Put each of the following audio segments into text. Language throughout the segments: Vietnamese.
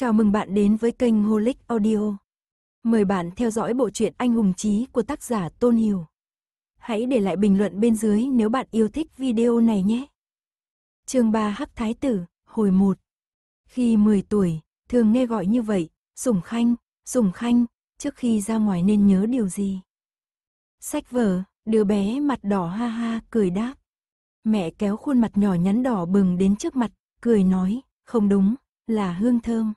Chào mừng bạn đến với kênh Holic Audio. Mời bạn theo dõi bộ truyện Anh hùng chí của tác giả Tôn Hiểu. Hãy để lại bình luận bên dưới nếu bạn yêu thích video này nhé. Chương 3 Hắc Thái tử, hồi 1. Khi 10 tuổi, thường nghe gọi như vậy, Sủng Khanh, Sủng Khanh, trước khi ra ngoài nên nhớ điều gì? Sách vở, đứa bé mặt đỏ ha ha cười đáp. Mẹ kéo khuôn mặt nhỏ nhắn đỏ bừng đến trước mặt, cười nói, không đúng, là hương thơm.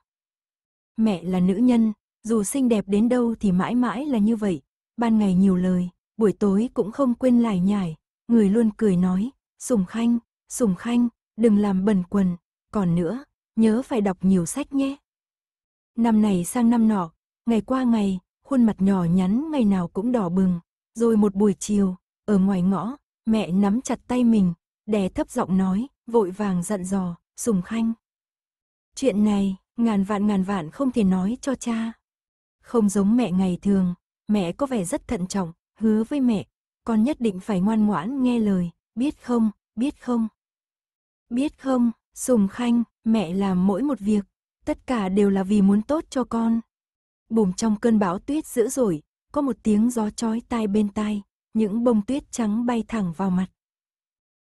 Mẹ là nữ nhân, dù xinh đẹp đến đâu thì mãi mãi là như vậy. Ban ngày nhiều lời, buổi tối cũng không quên lải nhải. Người luôn cười nói, Sùng Khanh, Sùng Khanh, đừng làm bẩn quần. Còn nữa, nhớ phải đọc nhiều sách nhé. Năm này sang năm nọ, ngày qua ngày, khuôn mặt nhỏ nhắn ngày nào cũng đỏ bừng. Rồi một buổi chiều, ở ngoài ngõ, mẹ nắm chặt tay mình, đè thấp giọng nói, vội vàng dặn dò, Sùng Khanh. Chuyện này, Ngàn vạn ngàn vạn không thể nói cho cha. Không giống mẹ ngày thường, mẹ có vẻ rất thận trọng, hứa với mẹ, con nhất định phải ngoan ngoãn nghe lời, biết không, biết không. Biết không, Sùng Khanh, mẹ làm mỗi một việc, tất cả đều là vì muốn tốt cho con. Bùm trong cơn bão tuyết dữ dội, có một tiếng gió chói tai bên tai, những bông tuyết trắng bay thẳng vào mặt.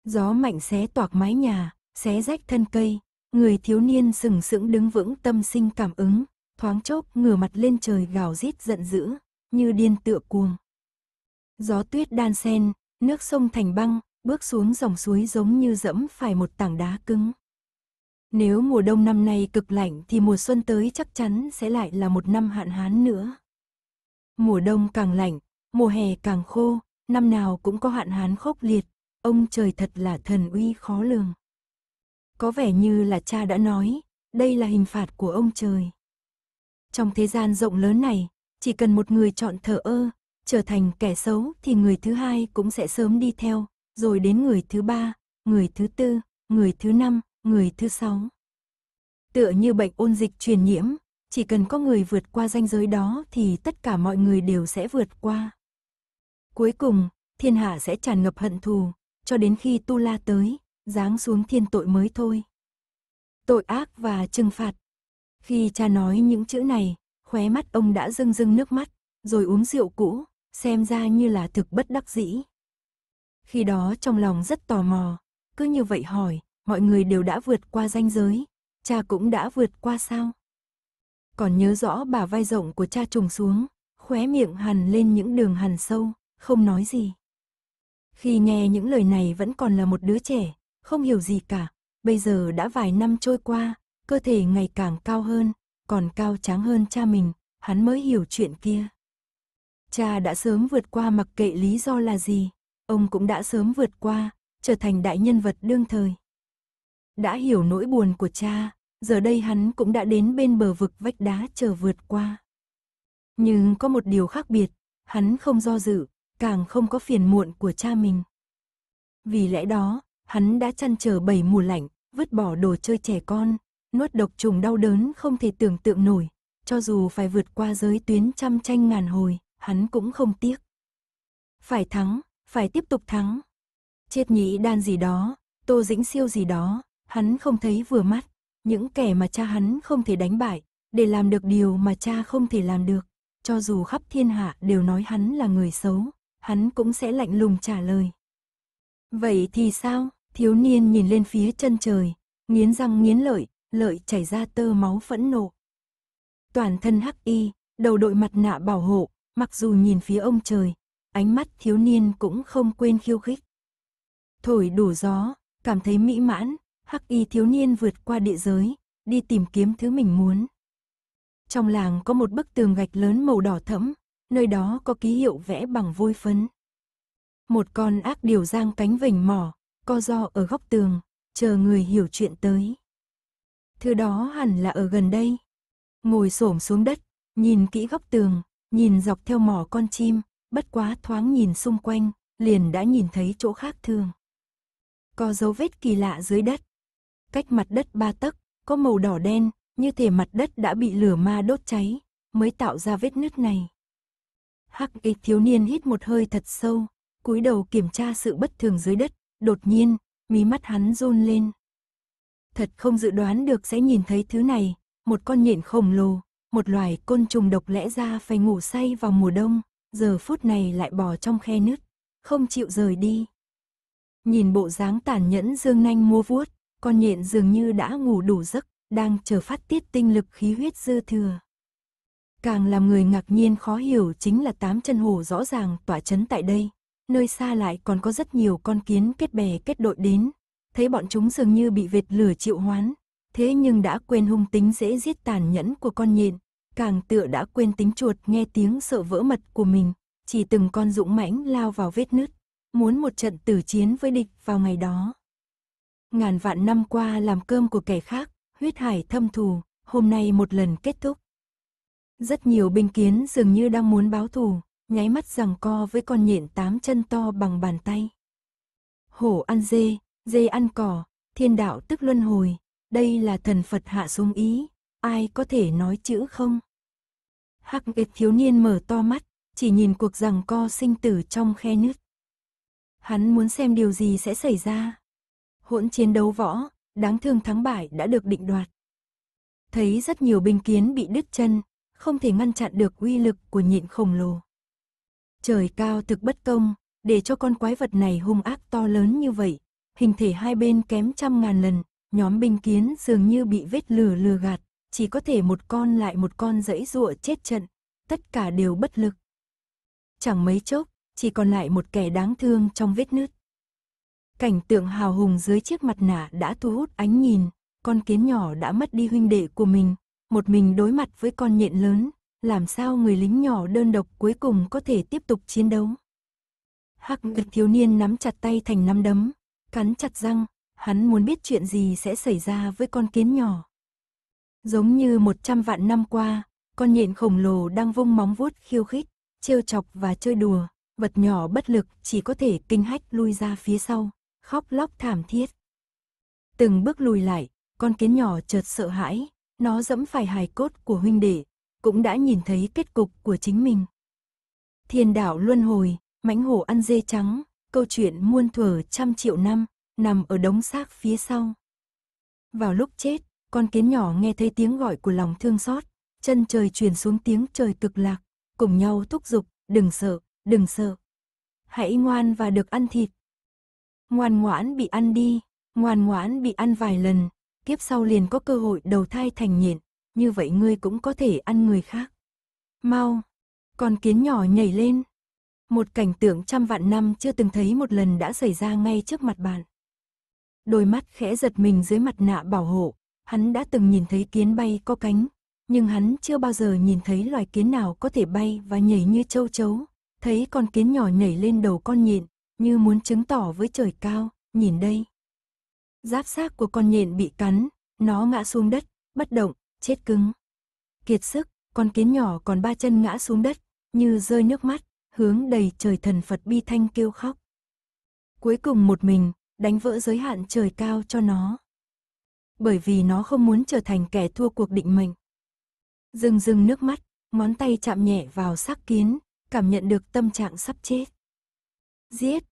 Gió mạnh xé toạc mái nhà, xé rách thân cây, Người thiếu niên sừng sững đứng vững tâm sinh cảm ứng, thoáng chốc ngửa mặt lên trời gào rít giận dữ, như điên tựa cuồng. Gió tuyết đan sen, nước sông thành băng, bước xuống dòng suối giống như dẫm phải một tảng đá cứng. Nếu mùa đông năm nay cực lạnh thì mùa xuân tới chắc chắn sẽ lại là một năm hạn hán nữa. Mùa đông càng lạnh, mùa hè càng khô, năm nào cũng có hạn hán khốc liệt, ông trời thật là thần uy khó lường. Có vẻ như là cha đã nói, đây là hình phạt của ông trời. Trong thế gian rộng lớn này, chỉ cần một người chọn thờ ơ, trở thành kẻ xấu thì người thứ hai cũng sẽ sớm đi theo, rồi đến người thứ ba, người thứ tư, người thứ năm, người thứ sáu. Tựa như bệnh ôn dịch truyền nhiễm, chỉ cần có người vượt qua ranh giới đó thì tất cả mọi người đều sẽ vượt qua. Cuối cùng, thiên hạ sẽ tràn ngập hận thù, cho đến khi Tu La tới, giáng xuống thiên tội mới thôi. Tội ác và trừng phạt. Khi cha nói những chữ này, khóe mắt ông đã rưng rưng nước mắt, rồi uống rượu cũ, xem ra như là thực bất đắc dĩ. Khi đó trong lòng rất tò mò, cứ như vậy hỏi, mọi người đều đã vượt qua ranh giới, cha cũng đã vượt qua sao? Còn nhớ rõ bà vai rộng của cha trùng xuống, khóe miệng hằn lên những đường hằn sâu, không nói gì. Khi nghe những lời này vẫn còn là một đứa trẻ, không hiểu gì cả. Bây giờ đã vài năm trôi qua, cơ thể ngày càng cao hơn, còn cao tráng hơn cha mình, hắn mới hiểu chuyện kia. Cha đã sớm vượt qua mặc kệ lý do là gì, ông cũng đã sớm vượt qua, trở thành đại nhân vật đương thời. Đã hiểu nỗi buồn của cha, giờ đây hắn cũng đã đến bên bờ vực vách đá chờ vượt qua. Nhưng có một điều khác biệt, hắn không do dự, càng không có phiền muộn của cha mình. Vì lẽ đó, hắn đã chăn trở bảy mùa lạnh, vứt bỏ đồ chơi trẻ con, nuốt độc trùng đau đớn không thể tưởng tượng nổi, cho dù phải vượt qua giới tuyến trăm tranh ngàn hồi, hắn cũng không tiếc. Phải thắng, phải tiếp tục thắng. Chết nhĩ đan gì đó, tô dĩnh siêu gì đó, hắn không thấy vừa mắt, những kẻ mà cha hắn không thể đánh bại, để làm được điều mà cha không thể làm được, cho dù khắp thiên hạ đều nói hắn là người xấu, hắn cũng sẽ lạnh lùng trả lời, Vậy thì sao? Thiếu niên nhìn lên phía chân trời, nghiến răng nghiến lợi, lợi chảy ra tơ máu phẫn nộ. Toàn thân hắc y, đầu đội mặt nạ bảo hộ, mặc dù nhìn phía ông trời, ánh mắt thiếu niên cũng không quên khiêu khích. Thổi đủ gió, cảm thấy mỹ mãn, hắc y thiếu niên vượt qua địa giới, đi tìm kiếm thứ mình muốn. Trong làng có một bức tường gạch lớn màu đỏ thẫm, nơi đó có ký hiệu vẽ bằng vôi phấn. Một con ác điều giang cánh vành mỏ, co ro ở góc tường, chờ người hiểu chuyện tới. Thứ đó hẳn là ở gần đây. Ngồi xổm xuống đất, nhìn kỹ góc tường, nhìn dọc theo mỏ con chim, bất quá thoáng nhìn xung quanh, liền đã nhìn thấy chỗ khác thường. Có dấu vết kỳ lạ dưới đất. Cách mặt đất ba tấc, có màu đỏ đen, như thể mặt đất đã bị lửa ma đốt cháy, mới tạo ra vết nứt này. Hắc y thiếu niên hít một hơi thật sâu, cúi đầu kiểm tra sự bất thường dưới đất, đột nhiên, mí mắt hắn run lên. Thật không dự đoán được sẽ nhìn thấy thứ này, một con nhện khổng lồ, một loài côn trùng độc lẽ ra phải ngủ say vào mùa đông, giờ phút này lại bò trong khe nứt, không chịu rời đi. Nhìn bộ dáng tàn nhẫn dương nanh mua vuốt, con nhện dường như đã ngủ đủ giấc, đang chờ phát tiết tinh lực khí huyết dư thừa. Càng làm người ngạc nhiên khó hiểu chính là tám chân hồ rõ ràng tỏa chấn tại đây, nơi xa lại còn có rất nhiều con kiến kết bè kết đội đến, thấy bọn chúng dường như bị vệt lửa chịu hoán, thế nhưng đã quên hung tính dễ giết tàn nhẫn của con nhện, càng tựa đã quên tính chuột nghe tiếng sợ vỡ mật của mình, chỉ từng con dũng mãnh lao vào vết nứt, muốn một trận tử chiến với địch vào ngày đó. Ngàn vạn năm qua làm cơm của kẻ khác, huyết hải thâm thù, hôm nay một lần kết thúc. Rất nhiều binh kiến dường như đang muốn báo thù, nháy mắt rằng co với con nhện tám chân to bằng bàn tay. Hổ ăn dê, dê ăn cỏ, thiên đạo tức luân hồi, đây là thần Phật hạ xuống ý, ai có thể nói chữ không? Hắc ghét thiếu niên mở to mắt, chỉ nhìn cuộc rằng co sinh tử trong khe nứt. Hắn muốn xem điều gì sẽ xảy ra. Hỗn chiến đấu võ, đáng thương thắng bại đã được định đoạt. Thấy rất nhiều binh kiến bị đứt chân, không thể ngăn chặn được uy lực của nhịn khổng lồ. Trời cao thực bất công, để cho con quái vật này hung ác to lớn như vậy, hình thể hai bên kém trăm ngàn lần, nhóm binh kiến dường như bị vết lửa lừa gạt, chỉ có thể một con lại một con dẫy dụa chết trận, tất cả đều bất lực. Chẳng mấy chốc, chỉ còn lại một kẻ đáng thương trong vết nứt. Cảnh tượng hào hùng dưới chiếc mặt nạ đã thu hút ánh nhìn, con kiến nhỏ đã mất đi huynh đệ của mình, một mình đối mặt với con nhện lớn, làm sao người lính nhỏ đơn độc cuối cùng có thể tiếp tục chiến đấu. Hắc ngực ừ. thiếu niên nắm chặt tay thành nắm đấm, cắn chặt răng, hắn muốn biết chuyện gì sẽ xảy ra với con kiến nhỏ. Giống như một trăm vạn năm qua, con nhện khổng lồ đang vung móng vuốt khiêu khích, trêu chọc và chơi đùa, vật nhỏ bất lực chỉ có thể kinh hách lui ra phía sau, khóc lóc thảm thiết. Từng bước lùi lại, con kiến nhỏ chợt sợ hãi, nó dẫm phải hài cốt của huynh đệ, cũng đã nhìn thấy kết cục của chính mình. Thiên đạo luân hồi, mãnh hổ ăn dê trắng, câu chuyện muôn thuở trăm triệu năm, nằm ở đống xác phía sau. Vào lúc chết, con kiến nhỏ nghe thấy tiếng gọi của lòng thương xót, chân trời truyền xuống tiếng trời cực lạc, cùng nhau thúc giục, đừng sợ, đừng sợ. Hãy ngoan và được ăn thịt. Ngoan ngoãn bị ăn đi, ngoan ngoãn bị ăn vài lần, kiếp sau liền có cơ hội đầu thai thành nhện, như vậy ngươi cũng có thể ăn người khác. Mau! Con kiến nhỏ nhảy lên. Một cảnh tượng trăm vạn năm chưa từng thấy một lần đã xảy ra ngay trước mặt bạn. Đôi mắt khẽ giật mình dưới mặt nạ bảo hộ, hắn đã từng nhìn thấy kiến bay có cánh, nhưng hắn chưa bao giờ nhìn thấy loài kiến nào có thể bay và nhảy như châu chấu. Thấy con kiến nhỏ nhảy lên đầu con nhện, như muốn chứng tỏ với trời cao, nhìn đây. Giáp xác của con nhện bị cắn, nó ngã xuống đất, bất động, chết cứng. Kiệt sức, con kiến nhỏ còn ba chân ngã xuống đất, như rơi nước mắt, hướng đầy trời thần Phật bi thanh kêu khóc. Cuối cùng một mình, đánh vỡ giới hạn trời cao cho nó. Bởi vì nó không muốn trở thành kẻ thua cuộc định mệnh. Dừng dừng nước mắt, ngón tay chạm nhẹ vào sắc kiến, cảm nhận được tâm trạng sắp chết. Giết!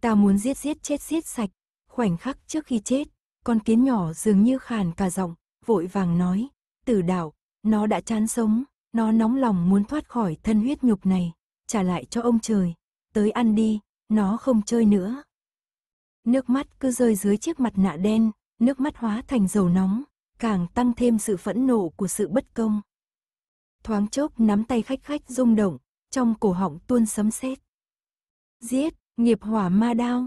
Tao muốn giết giết chết giết sạch, khoảnh khắc trước khi chết, con kiến nhỏ dường như khàn cả giọng, vội vàng nói, tử đạo, nó đã chán sống, nó nóng lòng muốn thoát khỏi thân huyết nhục này, trả lại cho ông trời, tới ăn đi, nó không chơi nữa. Nước mắt cứ rơi dưới chiếc mặt nạ đen, nước mắt hóa thành dầu nóng, càng tăng thêm sự phẫn nộ của sự bất công. Thoáng chốc nắm tay khách khách rung động, trong cổ họng tuôn sấm sét. Giết, nghiệp hỏa ma đao.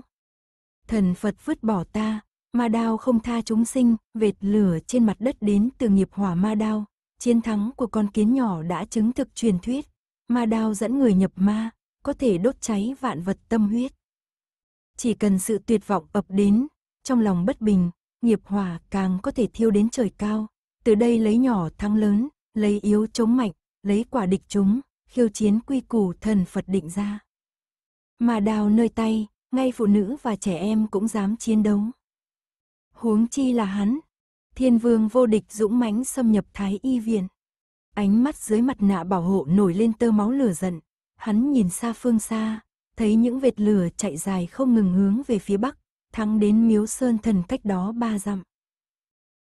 Thần Phật vứt bỏ ta, Ma đao không tha chúng sinh, vệt lửa trên mặt đất đến từ nghiệp hỏa ma đao. Chiến thắng của con kiến nhỏ đã chứng thực truyền thuyết. Ma đao dẫn người nhập ma, có thể đốt cháy vạn vật tâm huyết. Chỉ cần sự tuyệt vọng ập đến, trong lòng bất bình, nghiệp hỏa càng có thể thiêu đến trời cao. Từ đây lấy nhỏ thắng lớn, lấy yếu chống mạnh, lấy quả địch chúng, khiêu chiến quy củ thần Phật định ra. Ma đao nơi tay, ngay phụ nữ và trẻ em cũng dám chiến đấu huống chi là hắn. Thiên vương vô địch dũng mãnh xâm nhập thái y viện. Ánh mắt dưới mặt nạ bảo hộ nổi lên tơ máu lửa giận. Hắn nhìn xa phương xa, thấy những vệt lửa chạy dài không ngừng hướng về phía bắc, thắng đến miếu sơn thần cách đó ba dặm.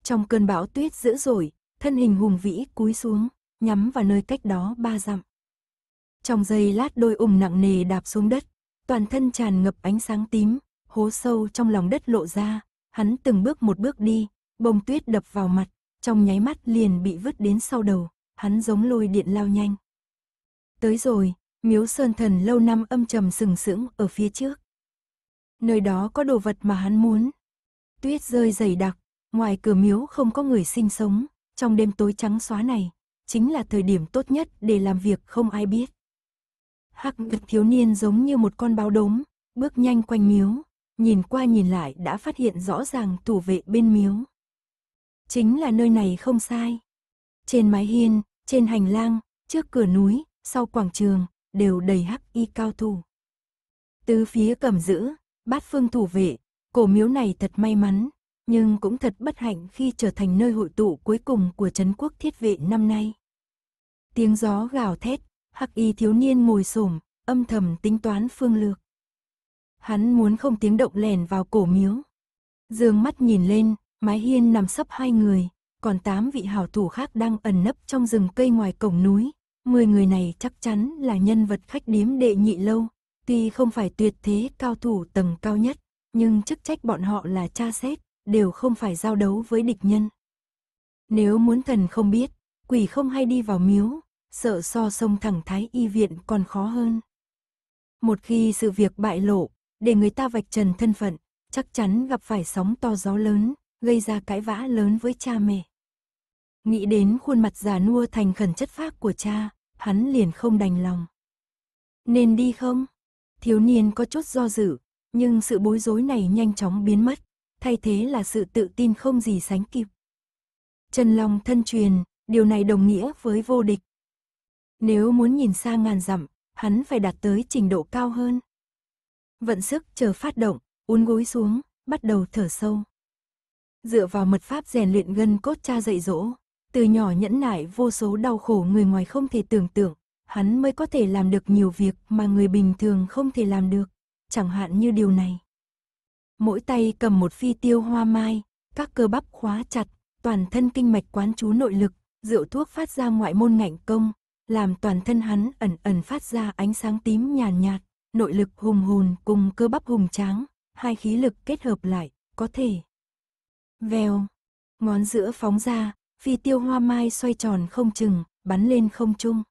Trong cơn bão tuyết dữ dội, thân hình hùng vĩ cúi xuống, nhắm vào nơi cách đó ba dặm. Trong giây lát đôi ủng nặng nề đạp xuống đất, toàn thân tràn ngập ánh sáng tím, hố sâu trong lòng đất lộ ra, Hắn từng bước một bước đi, bông tuyết đập vào mặt, trong nháy mắt liền bị vứt đến sau đầu, hắn giống lôi điện lao nhanh. Tới rồi, miếu sơn thần lâu năm âm trầm sừng sững ở phía trước. Nơi đó có đồ vật mà hắn muốn. Tuyết rơi dày đặc, ngoài cửa miếu không có người sinh sống, trong đêm tối trắng xóa này, chính là thời điểm tốt nhất để làm việc không ai biết. Hắc ngực thiếu niên giống như một con báo đốm, bước nhanh quanh miếu, nhìn qua nhìn lại đã phát hiện rõ ràng thủ vệ bên miếu. Chính là nơi này không sai. Trên mái hiên, trên hành lang, trước cửa núi, sau quảng trường, đều đầy hắc y cao thủ. Tứ phía cầm giữ, bát phương thủ vệ, cổ miếu này thật may mắn, nhưng cũng thật bất hạnh khi trở thành nơi hội tụ cuối cùng của Trấn quốc thiết vệ năm nay. Tiếng gió gào thét, hắc y thiếu niên ngồi xổm âm thầm tính toán phương lược. Hắn muốn không tiếng động lèn vào cổ miếu. Dương mắt nhìn lên, mái hiên nằm sấp hai người, còn tám vị hảo thủ khác đang ẩn nấp trong rừng cây ngoài cổng núi. Mười người này chắc chắn là nhân vật khách điếm đệ nhị lâu, tuy không phải tuyệt thế cao thủ tầng cao nhất, nhưng chức trách bọn họ là tra xét, đều không phải giao đấu với địch nhân. Nếu muốn thần không biết, quỷ không hay đi vào miếu, sợ so sông thẳng Thái Y Viện còn khó hơn. Một khi sự việc bại lộ, để người ta vạch trần thân phận, chắc chắn gặp phải sóng to gió lớn, gây ra cãi vã lớn với cha mẹ. Nghĩ đến khuôn mặt già nua thành khẩn chất phác của cha, hắn liền không đành lòng. Nên đi không? Thiếu niên có chút do dự, nhưng sự bối rối này nhanh chóng biến mất, thay thế là sự tự tin không gì sánh kịp. Trần Long thân truyền, điều này đồng nghĩa với vô địch. Nếu muốn nhìn xa ngàn dặm, hắn phải đạt tới trình độ cao hơn vận sức chờ phát động, uốn gối xuống, bắt đầu thở sâu. Dựa vào mật pháp rèn luyện gân cốt cha dạy dỗ, từ nhỏ nhẫn nại vô số đau khổ người ngoài không thể tưởng tượng, hắn mới có thể làm được nhiều việc mà người bình thường không thể làm được, chẳng hạn như điều này. Mỗi tay cầm một phi tiêu hoa mai, các cơ bắp khóa chặt, toàn thân kinh mạch quán chú nội lực, rượu thuốc phát ra ngoại môn ngạnh công, làm toàn thân hắn ẩn ẩn phát ra ánh sáng tím nhàn nhạt, nhạt, nội lực hùng hồn cùng cơ bắp hùng tráng, hai khí lực kết hợp lại, có thể. Vèo, ngón giữa phóng ra, phi tiêu hoa mai xoay tròn không chừng, bắn lên không trung.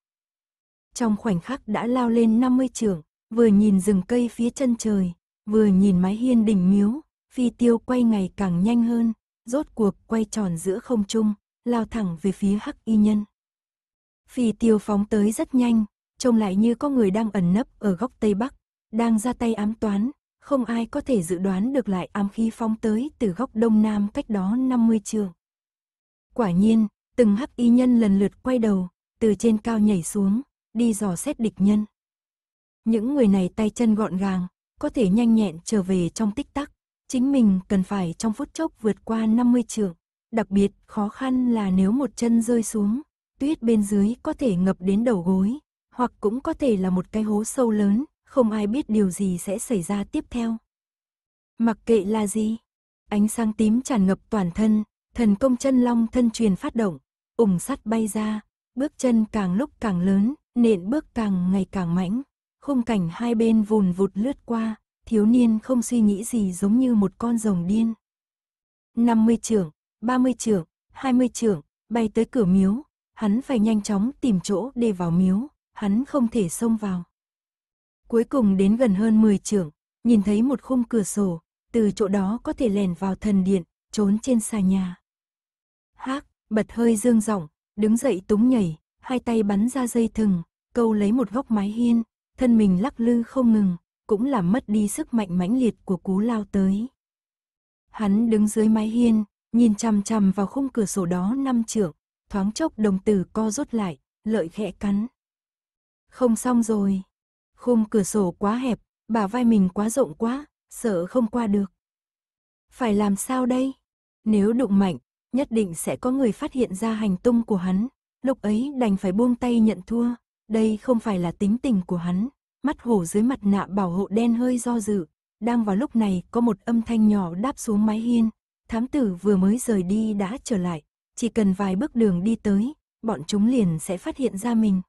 Trong khoảnh khắc đã lao lên 50 trượng, vừa nhìn rừng cây phía chân trời, vừa nhìn mái hiên đỉnh miếu, phi tiêu quay ngày càng nhanh hơn, rốt cuộc quay tròn giữa không trung, lao thẳng về phía hắc y nhân. Phi tiêu phóng tới rất nhanh, trông lại như có người đang ẩn nấp ở góc Tây Bắc, đang ra tay ám toán, không ai có thể dự đoán được lại ám khí phong tới từ góc Đông Nam cách đó 50 trường. Quả nhiên, từng hắc y nhân lần lượt quay đầu, từ trên cao nhảy xuống, đi dò xét địch nhân. Những người này tay chân gọn gàng, có thể nhanh nhẹn trở về trong tích tắc, chính mình cần phải trong phút chốc vượt qua 50 trường Đặc biệt khó khăn là nếu một chân rơi xuống, tuyết bên dưới có thể ngập đến đầu gối, hoặc cũng có thể là một cái hố sâu lớn, không ai biết điều gì sẽ xảy ra tiếp theo. Mặc kệ là gì, ánh sáng tím tràn ngập toàn thân, thần công chân long thân truyền phát động, ủng sắt bay ra, bước chân càng lúc càng lớn, nện bước càng ngày càng mãnh. Khung cảnh hai bên vùn vụt lướt qua, thiếu niên không suy nghĩ gì giống như một con rồng điên. 50 trưởng, 30 trưởng, 20 trưởng, bay tới cửa miếu, hắn phải nhanh chóng tìm chỗ để vào miếu, hắn không thể xông vào. Cuối cùng đến gần hơn 10 trưởng, nhìn thấy một khung cửa sổ, từ chỗ đó có thể lèn vào thần điện, trốn trên xà nhà. Hác, bật hơi dương giọng đứng dậy túng nhảy, hai tay bắn ra dây thừng, câu lấy một góc mái hiên, thân mình lắc lư không ngừng, cũng làm mất đi sức mạnh mãnh liệt của cú lao tới. Hắn đứng dưới mái hiên, nhìn chằm chằm vào khung cửa sổ đó năm trưởng thoáng chốc đồng tử co rút lại, lợi khẽ cắn. Không xong rồi. Khung cửa sổ quá hẹp, bà vai mình quá rộng quá, sợ không qua được. Phải làm sao đây? Nếu đụng mạnh, nhất định sẽ có người phát hiện ra hành tung của hắn. Lúc ấy đành phải buông tay nhận thua. Đây không phải là tính tình của hắn. Mắt hổ dưới mặt nạ bảo hộ đen hơi do dự. Đang vào lúc này có một âm thanh nhỏ đáp xuống mái hiên. Thám tử vừa mới rời đi đã trở lại. Chỉ cần vài bước đường đi tới, bọn chúng liền sẽ phát hiện ra mình.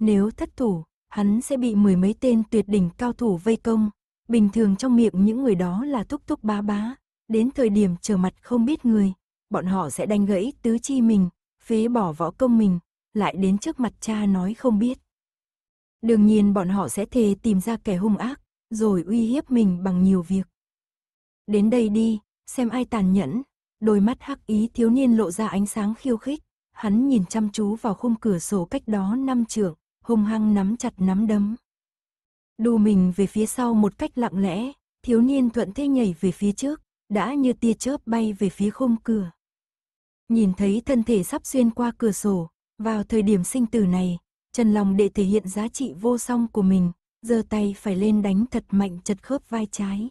Nếu thất thủ, hắn sẽ bị mười mấy tên tuyệt đỉnh cao thủ vây công. Bình thường trong miệng những người đó là thúc thúc bá bá. Đến thời điểm trở mặt không biết người, bọn họ sẽ đánh gãy tứ chi mình, phế bỏ võ công mình, lại đến trước mặt cha nói không biết. Đương nhiên bọn họ sẽ thề tìm ra kẻ hung ác, rồi uy hiếp mình bằng nhiều việc. Đến đây đi, xem ai tàn nhẫn. Đôi mắt hắc ý thiếu niên lộ ra ánh sáng khiêu khích, hắn nhìn chăm chú vào khung cửa sổ cách đó năm trượng, hung hăng nắm chặt nắm đấm. Đù mình về phía sau một cách lặng lẽ, thiếu niên thuận thế nhảy về phía trước, đã như tia chớp bay về phía khung cửa. Nhìn thấy thân thể sắp xuyên qua cửa sổ, vào thời điểm sinh tử này, Trần Lòng để thể hiện giá trị vô song của mình, giơ tay phải lên đánh thật mạnh chật khớp vai trái.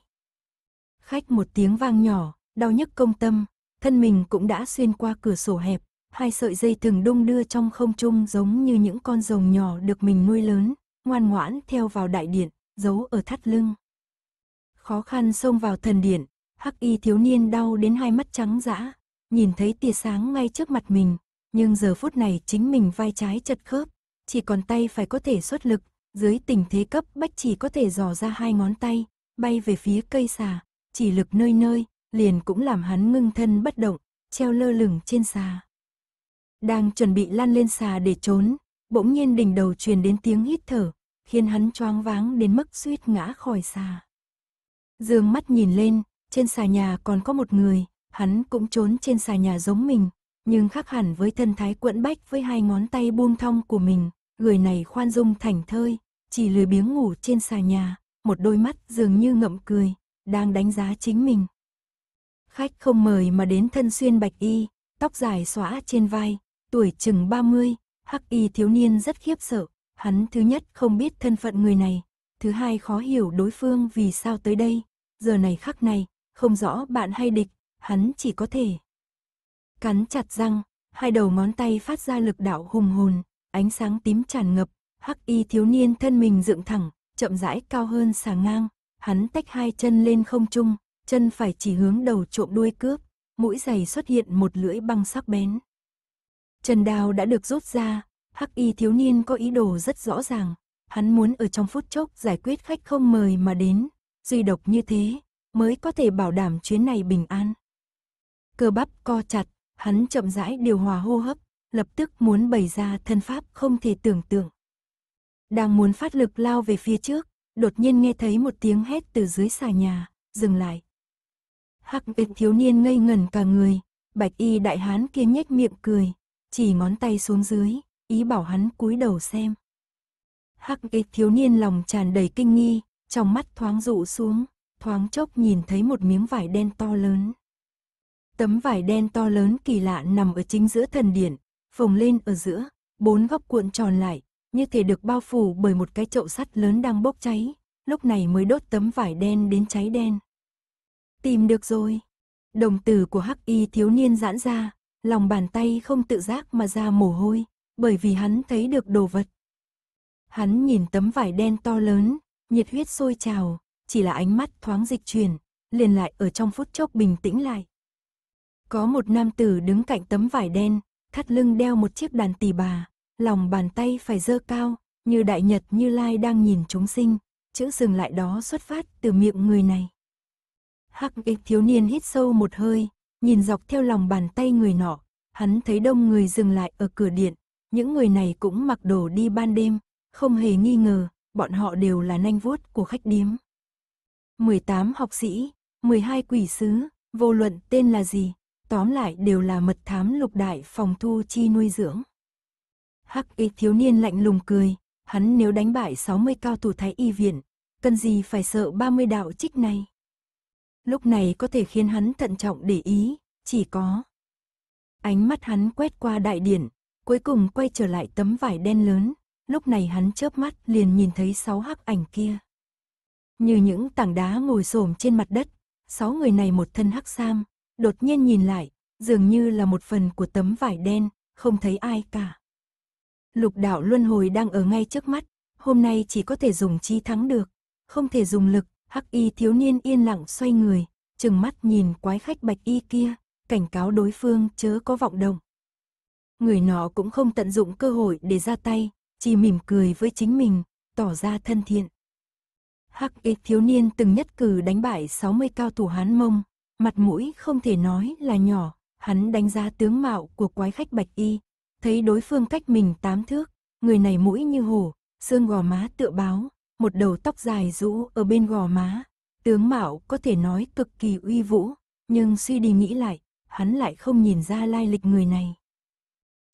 Khách một tiếng vang nhỏ, đau nhức công tâm, thân mình cũng đã xuyên qua cửa sổ hẹp, hai sợi dây từng đung đưa trong không trung giống như những con rồng nhỏ được mình nuôi lớn, ngoan ngoãn theo vào đại điện, giấu ở thắt lưng. Khó khăn xông vào thần điện, hắc y thiếu niên đau đến hai mắt trắng dã, nhìn thấy tia sáng ngay trước mặt mình, nhưng giờ phút này chính mình vai trái chật khớp, chỉ còn tay phải có thể xuất lực, dưới tình thế cấp bách chỉ có thể dò ra hai ngón tay, bay về phía cây xà, chỉ lực nơi nơi, liền cũng làm hắn ngưng thân bất động, treo lơ lửng trên xà. Đang chuẩn bị lăn lên xà để trốn, bỗng nhiên đỉnh đầu truyền đến tiếng hít thở, khiến hắn choáng váng đến mức suýt ngã khỏi xà. Dương mắt nhìn lên, trên xà nhà còn có một người, hắn cũng trốn trên xà nhà giống mình, nhưng khác hẳn với thân thái quẫn bách với hai ngón tay buông thong của mình, người này khoan dung thảnh thơi, chỉ lười biếng ngủ trên xà nhà, một đôi mắt dường như ngậm cười, đang đánh giá chính mình. Khách không mời mà đến thân xuyên bạch y, tóc dài xõa trên vai, tuổi chừng 30, hắc y thiếu niên rất khiếp sợ, hắn thứ nhất không biết thân phận người này, thứ hai khó hiểu đối phương vì sao tới đây, giờ này khắc này, không rõ bạn hay địch, hắn chỉ có thể cắn chặt răng, hai đầu ngón tay phát ra lực đạo hùng hồn, ánh sáng tím tràn ngập, hắc y thiếu niên thân mình dựng thẳng, chậm rãi cao hơn xà ngang, hắn tách hai chân lên không trung, chân phải chỉ hướng đầu trộm đuôi cướp, mũi giày xuất hiện một lưỡi băng sắc bén. Trần đào đã được rút ra, hắc y thiếu niên có ý đồ rất rõ ràng, hắn muốn ở trong phút chốc giải quyết khách không mời mà đến, duy độc như thế mới có thể bảo đảm chuyến này bình an. Cơ bắp co chặt, hắn chậm rãi điều hòa hô hấp, lập tức muốn bày ra thân pháp không thể tưởng tượng. Đang muốn phát lực lao về phía trước, đột nhiên nghe thấy một tiếng hét từ dưới xà nhà, dừng lại. Hắc y thiếu niên ngây ngẩn cả người, Bạch Y đại hán kia nhếch miệng cười, chỉ ngón tay xuống dưới, ý bảo hắn cúi đầu xem. Hắc ế thiếu niên lòng tràn đầy kinh nghi, trong mắt thoáng dụ xuống, thoáng chốc nhìn thấy một miếng vải đen to lớn. Tấm vải đen to lớn kỳ lạ nằm ở chính giữa thần điện, phồng lên ở giữa, bốn góc cuộn tròn lại, như thể được bao phủ bởi một cái chậu sắt lớn đang bốc cháy, lúc này mới đốt tấm vải đen đến cháy đen. Tìm được rồi. Đồng tử của hắc y thiếu niên giãn ra, lòng bàn tay không tự giác mà ra mồ hôi, bởi vì hắn thấy được đồ vật. Hắn nhìn tấm vải đen to lớn, nhiệt huyết sôi trào, chỉ là ánh mắt thoáng dịch chuyển, liền lại ở trong phút chốc bình tĩnh lại. Có một nam tử đứng cạnh tấm vải đen, thắt lưng đeo một chiếc đàn tỳ bà, lòng bàn tay phải dơ cao, như đại nhật như lai đang nhìn chúng sinh, chữ dừng lại đó xuất phát từ miệng người này. Hắc ích thiếu niên hít sâu một hơi, Nhìn dọc theo lòng bàn tay người nọ, hắn thấy đông người dừng lại ở cửa điện, những người này cũng mặc đồ đi ban đêm, không hề nghi ngờ, bọn họ đều là nanh vuốt của khách điếm. 18 học sĩ, 12 quỷ sứ, vô luận tên là gì, tóm lại đều là mật thám lục đại phòng thu chi nuôi dưỡng. Hắc y thiếu niên lạnh lùng cười, hắn nếu đánh bại 60 cao thủ thái y viện, cần gì phải sợ 30 đạo trích này lúc này có thể khiến hắn thận trọng để ý, chỉ có. Ánh mắt hắn quét qua đại điển, cuối cùng quay trở lại tấm vải đen lớn, lúc này hắn chớp mắt liền nhìn thấy sáu hắc ảnh kia. Như những tảng đá ngồi xổm trên mặt đất, sáu người này một thân hắc sam, đột nhiên nhìn lại, dường như là một phần của tấm vải đen, không thấy ai cả. Lục đạo luân hồi đang ở ngay trước mắt, hôm nay chỉ có thể dùng chi thắng được, không thể dùng lực, Hắc y thiếu niên yên lặng xoay người, chừng mắt nhìn quái khách bạch y kia, cảnh cáo đối phương chớ có vọng động. Người nọ cũng không tận dụng cơ hội để ra tay, chỉ mỉm cười với chính mình, tỏ ra thân thiện. Hắc y thiếu niên từng nhất cử đánh bại 60 cao thủ Hán Mông, mặt mũi không thể nói là nhỏ, hắn đánh giá tướng mạo của quái khách bạch y, thấy đối phương cách mình tám thước, người này mũi như hổ, xương gò má tựa báo, một đầu tóc dài rũ ở bên gò má. Tướng Mạo có thể nói cực kỳ uy vũ, nhưng suy đi nghĩ lại, hắn lại không nhìn ra lai lịch người này.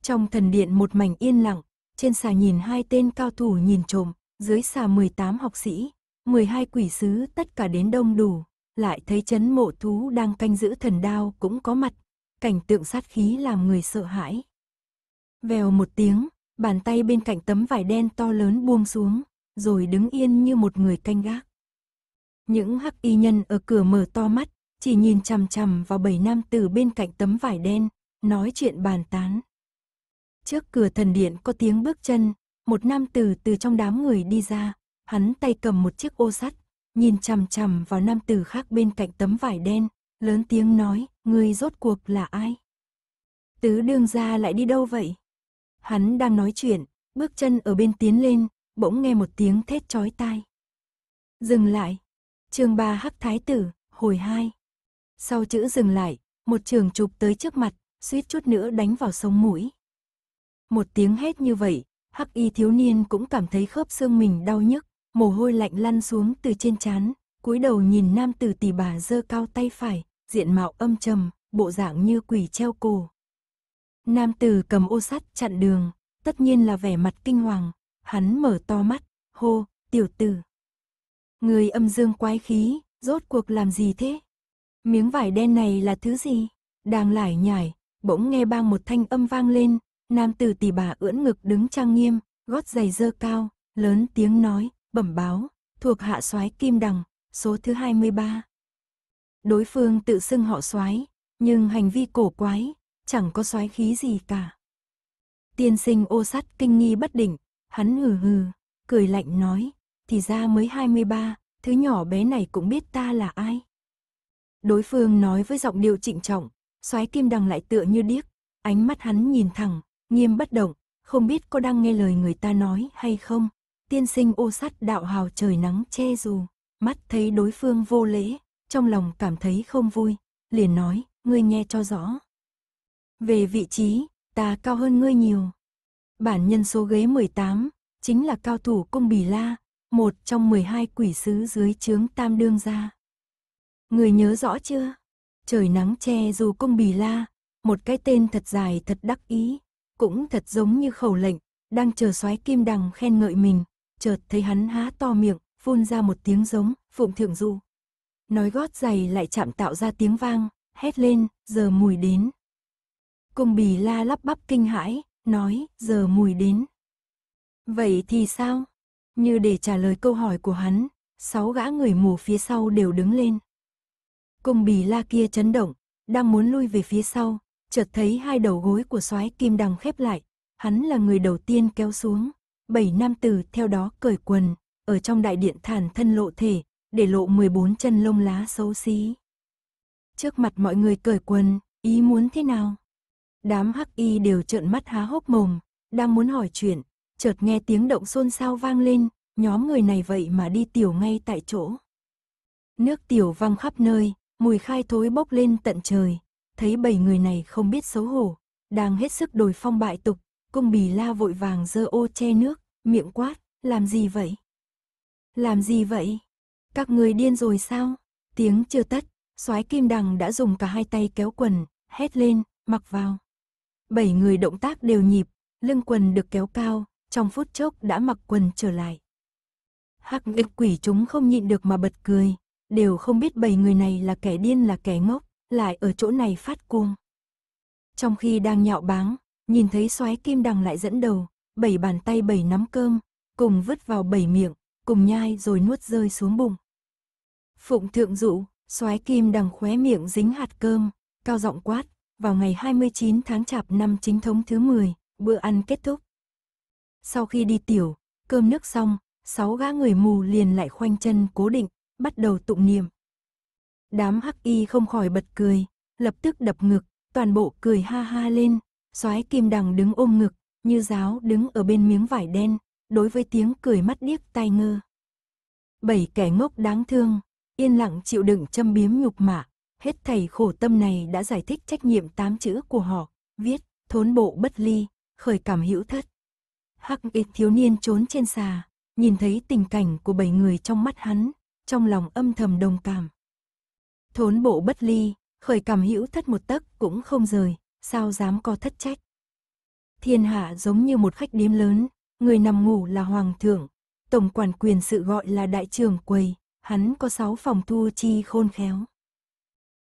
Trong thần điện một mảnh yên lặng, trên xà nhìn hai tên cao thủ nhìn trộm, dưới xà 18 học sĩ, 12 quỷ sứ tất cả đến đông đủ, lại thấy chấn mộ thú đang canh giữ thần đao cũng có mặt, cảnh tượng sát khí làm người sợ hãi. Vèo một tiếng, bàn tay bên cạnh tấm vải đen to lớn buông xuống, rồi đứng yên như một người canh gác. Những hắc y nhân ở cửa mở to mắt, chỉ nhìn chằm chằm vào bảy nam tử bên cạnh tấm vải đen, nói chuyện bàn tán. Trước cửa thần điện có tiếng bước chân, một nam tử từ trong đám người đi ra, hắn tay cầm một chiếc ô sắt, nhìn chằm chằm vào nam tử khác bên cạnh tấm vải đen, lớn tiếng nói, người rốt cuộc là ai? Tứ đương gia lại đi đâu vậy? Hắn đang nói chuyện, bước chân ở bên tiến lên, bỗng nghe một tiếng thét chói tai. Dừng lại. Chương 3 Hắc Thái tử, hồi 2. Sau chữ dừng lại, một trường chụp tới trước mặt, suýt chút nữa đánh vào sống mũi. Một tiếng hét như vậy, Hắc Y thiếu niên cũng cảm thấy khớp xương mình đau nhức, mồ hôi lạnh lăn xuống từ trên trán, cúi đầu nhìn nam tử tỷ bà giơ cao tay phải, diện mạo âm trầm, bộ dạng như quỷ treo cổ. Nam tử cầm ô sắt chặn đường, tất nhiên là vẻ mặt kinh hoàng, hắn mở to mắt, hô, tiểu tử. Người âm dương quái khí, rốt cuộc làm gì thế? Miếng vải đen này là thứ gì? Đang lải nhải, bỗng nghe bang một thanh âm vang lên, nam tử tỷ bà ưỡn ngực đứng trang nghiêm, gót giày dơ cao, lớn tiếng nói, bẩm báo, thuộc hạ soái Kim Đằng, số thứ 23. Đối phương tự xưng họ soái, nhưng hành vi cổ quái, chẳng có soái khí gì cả. Tiên sinh ô sắt kinh nghi bất định, Hắn hừ hừ, cười lạnh nói, thì ra mới 23, thứ nhỏ bé này cũng biết ta là ai. Đối phương nói với giọng điệu trịnh trọng, soái kim đằng lại tựa như điếc, ánh mắt hắn nhìn thẳng, nghiêm bất động, không biết có đang nghe lời người ta nói hay không. Tiên sinh ô sắt đạo hào trời nắng che dù, mắt thấy đối phương vô lễ, trong lòng cảm thấy không vui, liền nói, ngươi nghe cho rõ. Về vị trí, ta cao hơn ngươi nhiều, Bản nhân số ghế 18, chính là cao thủ cung Bỉ La, một trong 12 quỷ sứ dưới chướng Tam Đương gia. Người nhớ rõ chưa? Trời nắng che dù cung Bỉ La, một cái tên thật dài thật đắc ý, cũng thật giống như khẩu lệnh, đang chờ soái Kim Đằng khen ngợi mình, chợt thấy hắn há to miệng, phun ra một tiếng giống, phụng thượng du. Nói gót giày lại chạm tạo ra tiếng vang, hét lên, giờ mùi đến. Cung Bỉ La lắp bắp kinh hãi, nói, giờ mùi đến. Vậy thì sao? Như để trả lời câu hỏi của hắn, sáu gã người mù phía sau đều đứng lên. cung bì la kia chấn động, đang muốn lui về phía sau, chợt thấy hai đầu gối của soái kim đằng khép lại, hắn là người đầu tiên kéo xuống. Bảy nam tử theo đó cởi quần, ở trong đại điện thản thân lộ thể, để lộ 14 chân lông lá xấu xí. Trước mặt mọi người cởi quần, ý muốn thế nào? Đám hắc y đều trợn mắt há hốc mồm, đang muốn hỏi chuyện, chợt nghe tiếng động xôn xao vang lên, nhóm người này vậy mà đi tiểu ngay tại chỗ. Nước tiểu văng khắp nơi, mùi khai thối bốc lên tận trời, thấy bảy người này không biết xấu hổ, đang hết sức đổi phong bại tục, cung bì la vội vàng dơ ô che nước, miệng quát, làm gì vậy? Làm gì vậy? Các người điên rồi sao? Tiếng chưa tắt, soái kim đằng đã dùng cả hai tay kéo quần, hét lên, mặc vào bảy người động tác đều nhịp, lưng quần được kéo cao, trong phút chốc đã mặc quần trở lại. Hắc nghịch quỷ chúng không nhịn được mà bật cười, đều không biết bảy người này là kẻ điên là kẻ ngốc, lại ở chỗ này phát cuồng. Trong khi đang nhạo báng, nhìn thấy soái kim đằng lại dẫn đầu, bảy bàn tay bảy nắm cơm, cùng vứt vào bảy miệng, cùng nhai rồi nuốt rơi xuống bụng. Phụng thượng dụ, soái kim đằng khóe miệng dính hạt cơm, cao giọng quát, vào ngày 29 tháng chạp năm chính thống thứ 10, bữa ăn kết thúc. Sau khi đi tiểu, cơm nước xong, sáu gã người mù liền lại khoanh chân cố định, bắt đầu tụng niệm. Đám hắc y không khỏi bật cười, lập tức đập ngực, toàn bộ cười ha ha lên, soái kim đằng đứng ôm ngực, như giáo đứng ở bên miếng vải đen, đối với tiếng cười mắt điếc tai ngơ. Bảy kẻ ngốc đáng thương, yên lặng chịu đựng châm biếm nhục mạ, Hết thầy khổ tâm này đã giải thích trách nhiệm tám chữ của họ, viết, thốn bộ bất ly, khởi cảm hữu thất. Hắc ít thiếu niên trốn trên xà, nhìn thấy tình cảnh của bảy người trong mắt hắn, trong lòng âm thầm đồng cảm. Thốn bộ bất ly, khởi cảm hữu thất một tấc cũng không rời, sao dám co thất trách. Thiên hạ giống như một khách điếm lớn, người nằm ngủ là hoàng thượng, tổng quản quyền sự gọi là đại trưởng quầy, hắn có sáu phòng thu chi khôn khéo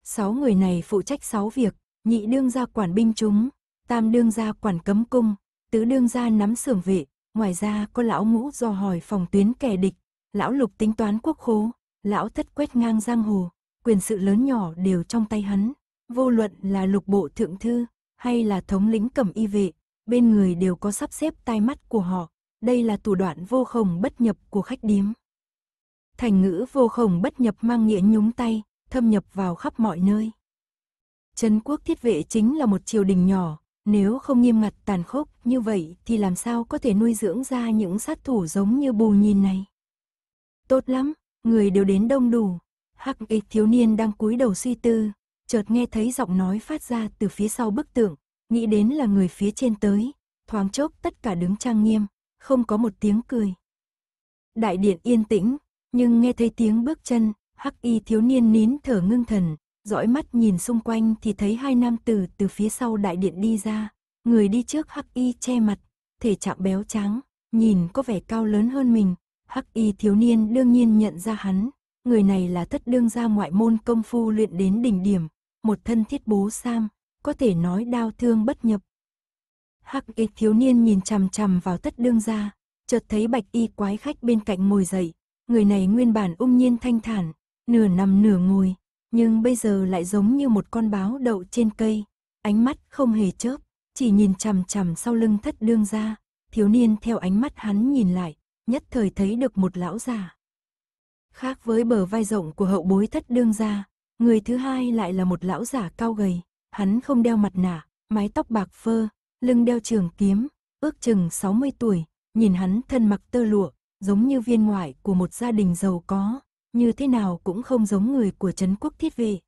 sáu người này phụ trách sáu việc, nhị đương gia quản binh chúng, tam đương gia quản cấm cung, tứ đương gia nắm xưởng vệ, ngoài ra có lão ngũ do hỏi phòng tuyến kẻ địch, lão lục tính toán quốc khố, lão thất quét ngang giang hồ, quyền sự lớn nhỏ đều trong tay hắn, vô luận là lục bộ thượng thư hay là thống lĩnh cẩm y vệ, bên người đều có sắp xếp tai mắt của họ, đây là thủ đoạn vô khổng bất nhập của khách điếm. Thành ngữ vô khổng bất nhập mang nghĩa nhúng tay, thâm nhập vào khắp mọi nơi. Trấn quốc thiết vệ chính là một triều đình nhỏ, nếu không nghiêm ngặt tàn khốc như vậy thì làm sao có thể nuôi dưỡng ra những sát thủ giống như bù nhìn này. Tốt lắm, người đều đến đông đủ. Hắc y thiếu niên đang cúi đầu suy tư, chợt nghe thấy giọng nói phát ra từ phía sau bức tượng, nghĩ đến là người phía trên tới, thoáng chốc tất cả đứng trang nghiêm, không có một tiếng cười. Đại điện yên tĩnh, nhưng nghe thấy tiếng bước chân, hắc y thiếu niên nín thở ngưng thần, dõi mắt nhìn xung quanh thì thấy hai nam tử từ phía sau đại điện đi ra, người đi trước hắc y che mặt, thể trạng béo trắng, nhìn có vẻ cao lớn hơn mình, hắc y thiếu niên đương nhiên nhận ra hắn, người này là thất đương gia ngoại môn công phu luyện đến đỉnh điểm, một thân thiết bố sam, có thể nói đau thương bất nhập. Hắc y thiếu niên nhìn chằm chằm vào Thất đương gia, chợt thấy bạch y quái khách bên cạnh ngồi dậy, người này nguyên bản ung nhiên thanh thản, nửa nằm nửa ngồi, nhưng bây giờ lại giống như một con báo đậu trên cây, ánh mắt không hề chớp, chỉ nhìn chằm chằm sau lưng thất đương ra, thiếu niên theo ánh mắt hắn nhìn lại, nhất thời thấy được một lão già. Khác với bờ vai rộng của hậu bối thất đương ra, người thứ hai lại là một lão giả cao gầy, hắn không đeo mặt nạ, mái tóc bạc phơ, lưng đeo trường kiếm, ước chừng 60 tuổi, nhìn hắn thân mặc tơ lụa, giống như viên ngoại của một gia đình giàu có, như thế nào cũng không giống người của Trấn quốc thiết vệ.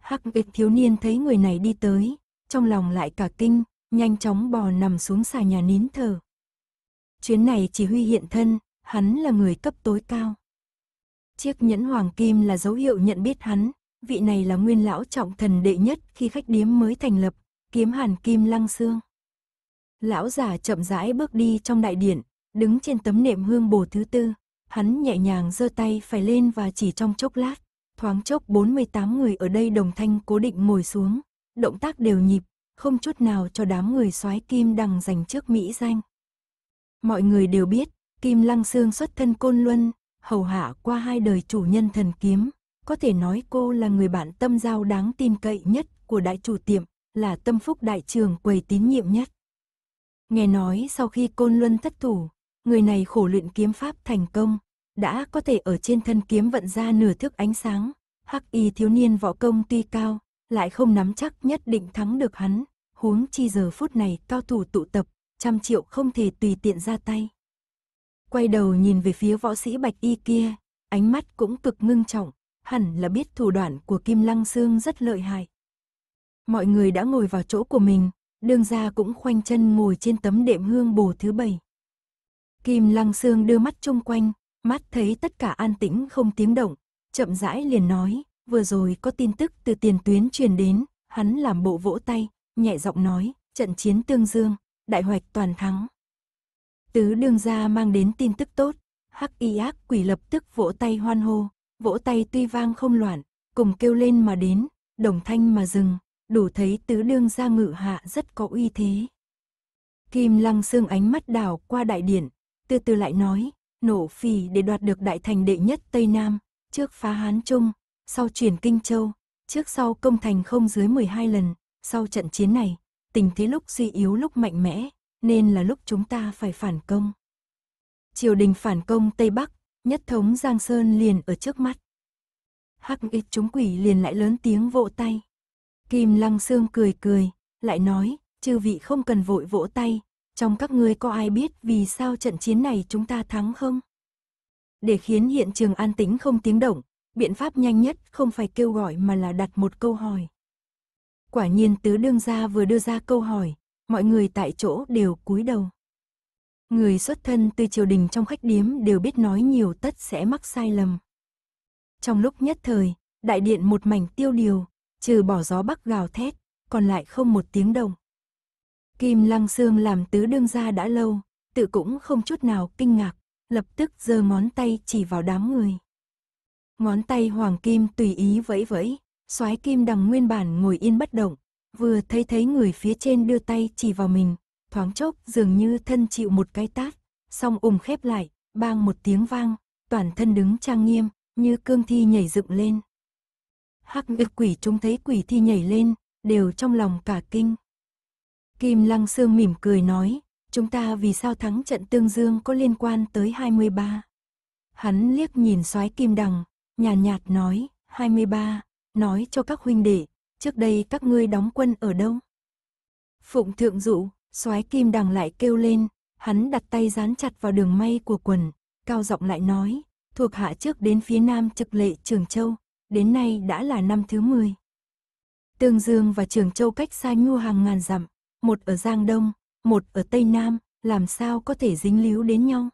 Hắc ịch thiếu niên thấy người này đi tới, trong lòng lại cả kinh, nhanh chóng bò nằm xuống xà nhà nín thở. Chuyến này chỉ huy hiện thân, hắn là người cấp tối cao. Chiếc nhẫn hoàng kim là dấu hiệu nhận biết hắn, vị này là nguyên lão trọng thần đệ nhất khi khách điếm mới thành lập, kiếm hàn kim lăng xương. Lão già chậm rãi bước đi trong đại điện, đứng trên tấm nệm hương bồ thứ tư. Hắn nhẹ nhàng giơ tay phải lên và chỉ trong chốc lát, thoáng chốc 48 người ở đây đồng thanh cố định ngồi xuống, động tác đều nhịp, không chút nào cho đám người soái kim đằng giành trước Mỹ danh. Mọi người đều biết, Kim Lăng Sương xuất thân Côn Luân, hầu hạ qua hai đời chủ nhân thần kiếm, có thể nói cô là người bạn tâm giao đáng tin cậy nhất của đại chủ tiệm, là tâm phúc đại trường quầy tín nhiệm nhất. Nghe nói sau khi Côn Luân thất thủ, người này khổ luyện kiếm pháp thành công, đã có thể ở trên thân kiếm vận ra nửa thước ánh sáng. Hắc y thiếu niên võ công tuy cao, lại không nắm chắc nhất định thắng được hắn, huống chi giờ phút này cao thủ tụ tập, trăm triệu không thể tùy tiện ra tay. Quay đầu nhìn về phía võ sĩ bạch y kia, ánh mắt cũng cực ngưng trọng, hẳn là biết thủ đoạn của Kim Lăng Sương rất lợi hại. Mọi người đã ngồi vào chỗ của mình, đương gia cũng khoanh chân ngồi trên tấm đệm hương bồ thứ bảy. Kim Lăng Sương đưa mắt chung quanh, mắt thấy tất cả an tĩnh không tiếng động, chậm rãi liền nói, vừa rồi có tin tức từ tiền tuyến truyền đến, hắn làm bộ vỗ tay, nhẹ giọng nói, trận chiến tương dương, đại hoạch toàn thắng. Tứ đương gia mang đến tin tức tốt, hắc y ác quỷ lập tức vỗ tay hoan hô, vỗ tay tuy vang không loạn, cùng kêu lên mà đến, đồng thanh mà dừng, đủ thấy tứ đương gia ngự hạ rất có uy thế. Kim lăng Sương ánh mắt đảo qua đại điện, từ từ lại nói, nổ phì để đoạt được đại thành đệ nhất Tây Nam, trước phá Hán Trung, sau chuyển Kinh Châu, trước sau công thành không dưới 12 lần, sau trận chiến này, tình thế lúc suy yếu lúc mạnh mẽ, nên là lúc chúng ta phải phản công. Triều đình phản công Tây Bắc, nhất thống Giang Sơn liền ở trước mắt. Hắc ít chúng quỷ liền lại lớn tiếng vỗ tay. Kim Lăng Sương cười cười, lại nói, chư vị không cần vội vỗ tay, trong các ngươi có ai biết vì sao trận chiến này chúng ta thắng không? Để khiến hiện trường an tĩnh không tiếng động, biện pháp nhanh nhất không phải kêu gọi mà là đặt một câu hỏi. Quả nhiên tứ đương gia vừa đưa ra câu hỏi, mọi người tại chỗ đều cúi đầu. Người xuất thân từ triều đình trong khách điếm đều biết nói nhiều tất sẽ mắc sai lầm. Trong lúc nhất thời, đại điện một mảnh tiêu điều, trừ bỏ gió bắc gào thét, còn lại không một tiếng động. Kim Lăng Sương làm tứ đương gia đã lâu, tự cũng không chút nào kinh ngạc, lập tức giơ ngón tay chỉ vào đám người. Ngón tay Hoàng Kim tùy ý vẫy vẫy, soái Kim đằng nguyên bản ngồi yên bất động, vừa thấy thấy người phía trên đưa tay chỉ vào mình, thoáng chốc dường như thân chịu một cái tát, song ùm khép lại, bang một tiếng vang, toàn thân đứng trang nghiêm, như cương thi nhảy dựng lên. Hắc ngực quỷ chúng thấy quỷ thi nhảy lên, đều trong lòng cả kinh. Kim Lăng Sương mỉm cười nói, chúng ta vì sao thắng trận Tương Dương có liên quan tới 23. Hắn liếc nhìn soái Kim Đằng, nhàn nhạt, nhạt nói, 23, nói cho các huynh đệ, trước đây các ngươi đóng quân ở đâu? Phụng thượng dụ, soái Kim Đằng lại kêu lên, hắn đặt tay dán chặt vào đường may của quần, cao giọng lại nói, thuộc hạ trước đến phía nam trực lệ Trường Châu, đến nay đã là năm thứ 10. Tương Dương và Trường Châu cách xa nhu hàng ngàn dặm, một ở Giang Đông, một ở Tây Nam, làm sao có thể dính líu đến nhau.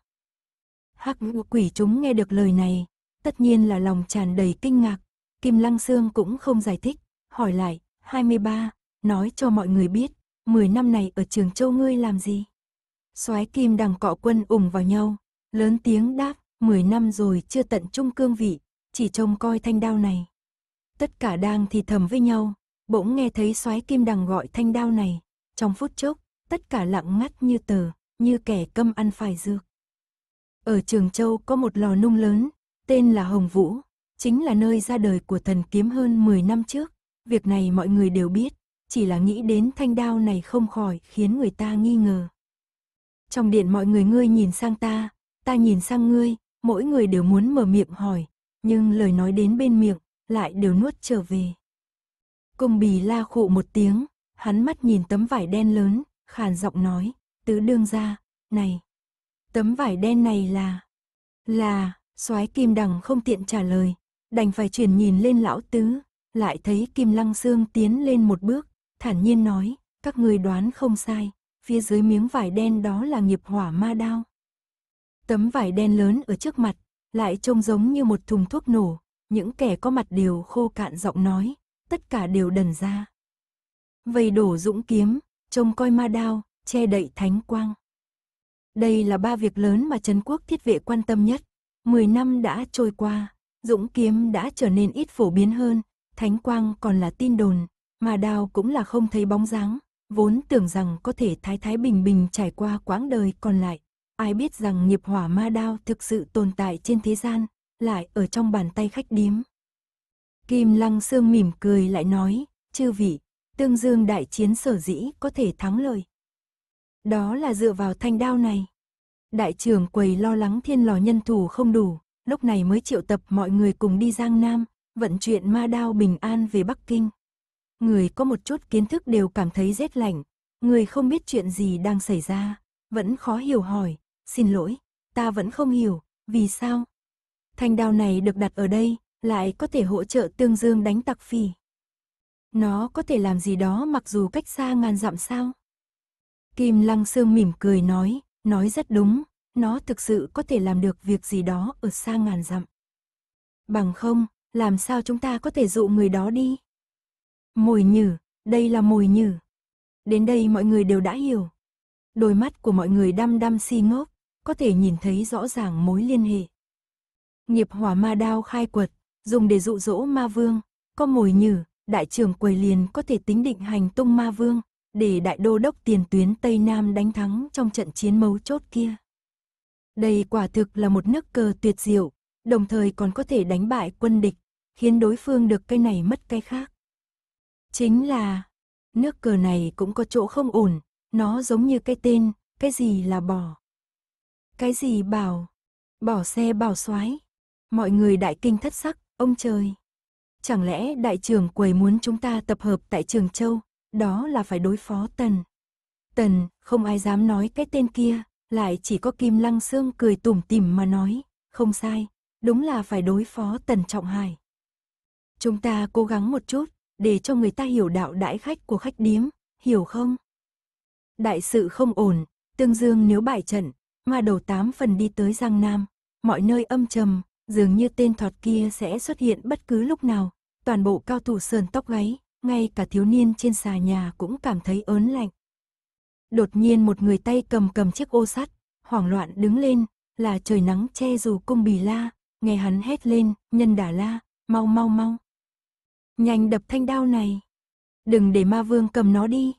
Hắc quỷ chúng nghe được lời này, tất nhiên là lòng tràn đầy kinh ngạc, Kim Lăng Sương cũng không giải thích, hỏi lại, 23, nói cho mọi người biết, 10 năm này ở trường châu ngươi làm gì? soái kim đằng cọ quân ủng vào nhau, lớn tiếng đáp, 10 năm rồi chưa tận trung cương vị, chỉ trông coi thanh đao này. Tất cả đang thì thầm với nhau, bỗng nghe thấy soái kim đằng gọi thanh đao này, trong phút chốc, tất cả lặng ngắt như tờ, như kẻ câm ăn phải dược. Ở Trường Châu có một lò nung lớn, tên là Hồng Vũ, chính là nơi ra đời của thần kiếm hơn 10 năm trước. Việc này mọi người đều biết, chỉ là nghĩ đến thanh đao này không khỏi khiến người ta nghi ngờ. Trong điện mọi người ngươi nhìn sang ta, ta nhìn sang ngươi, mỗi người đều muốn mở miệng hỏi, nhưng lời nói đến bên miệng lại đều nuốt trở về. Cung bì la khụ một tiếng, Hắn mắt nhìn tấm vải đen lớn, khàn giọng nói, tứ đương ra, này. Tấm vải đen này là... Là, soái kim đằng không tiện trả lời, đành phải chuyển nhìn lên lão tứ, lại thấy kim lăng xương tiến lên một bước, thản nhiên nói, các người đoán không sai, phía dưới miếng vải đen đó là nghiệp hỏa ma đao. Tấm vải đen lớn ở trước mặt, lại trông giống như một thùng thuốc nổ, những kẻ có mặt đều khô cạn giọng nói, tất cả đều đần ra vây đổ dũng kiếm, trông coi ma đao, che đậy thánh quang. Đây là ba việc lớn mà Trấn Quốc thiết vệ quan tâm nhất. Mười năm đã trôi qua, dũng kiếm đã trở nên ít phổ biến hơn, thánh quang còn là tin đồn, mà đao cũng là không thấy bóng dáng, vốn tưởng rằng có thể thái thái bình bình trải qua quãng đời còn lại. Ai biết rằng nghiệp hỏa ma đao thực sự tồn tại trên thế gian, lại ở trong bàn tay khách điếm. Kim Lăng Sương mỉm cười lại nói, chư vị, Tương Dương đại chiến sở dĩ có thể thắng lợi. Đó là dựa vào thanh đao này. Đại trưởng quầy lo lắng thiên lò nhân thủ không đủ, lúc này mới triệu tập mọi người cùng đi Giang Nam, vận chuyện ma đao bình an về Bắc Kinh. Người có một chút kiến thức đều cảm thấy rét lạnh, người không biết chuyện gì đang xảy ra, vẫn khó hiểu hỏi, xin lỗi, ta vẫn không hiểu, vì sao? Thanh đao này được đặt ở đây, lại có thể hỗ trợ tương dương đánh tặc phỉ. Nó có thể làm gì đó mặc dù cách xa ngàn dặm sao? Kim Lăng Sương mỉm cười nói, nói rất đúng, nó thực sự có thể làm được việc gì đó ở xa ngàn dặm. Bằng không, làm sao chúng ta có thể dụ người đó đi? Mồi nhử, đây là mồi nhử. Đến đây mọi người đều đã hiểu. Đôi mắt của mọi người đăm đăm si ngốc, có thể nhìn thấy rõ ràng mối liên hệ. Nghiệp hỏa ma đao khai quật, dùng để dụ dỗ ma vương, có mồi nhử, đại trưởng quầy liền có thể tính định hành tung ma vương, để đại đô đốc tiền tuyến Tây Nam đánh thắng trong trận chiến mấu chốt kia. Đây quả thực là một nước cờ tuyệt diệu, đồng thời còn có thể đánh bại quân địch, khiến đối phương được cây này mất cây khác. Chính là, nước cờ này cũng có chỗ không ổn, nó giống như cái tên, cái gì là bò. Cái gì bảo, bỏ xe bảo xoái. Mọi người đại kinh thất sắc, ông trời. Chẳng lẽ đại trưởng quầy muốn chúng ta tập hợp tại Trường Châu, đó là phải đối phó Tần. Tần, không ai dám nói cái tên kia, lại chỉ có Kim Lăng Sương cười tủm tỉm mà nói, không sai, đúng là phải đối phó Tần Trọng Hải. Chúng ta cố gắng một chút, để cho người ta hiểu đạo đãi khách của khách điếm, hiểu không? Đại sự không ổn, Tương Dương nếu bại trận, mà đầu tám phần đi tới Giang Nam, mọi nơi âm trầm, Dường như tên thọt kia sẽ xuất hiện bất cứ lúc nào, toàn bộ cao thủ sờn tóc gáy, ngay cả thiếu niên trên xà nhà cũng cảm thấy ớn lạnh. Đột nhiên một người tay cầm cầm chiếc ô sắt, hoảng loạn đứng lên, là trời nắng che dù cung bì la, nghe hắn hét lên, nhân đà la, mau mau mau. Nhanh đập thanh đao này. Đừng để ma vương cầm nó đi.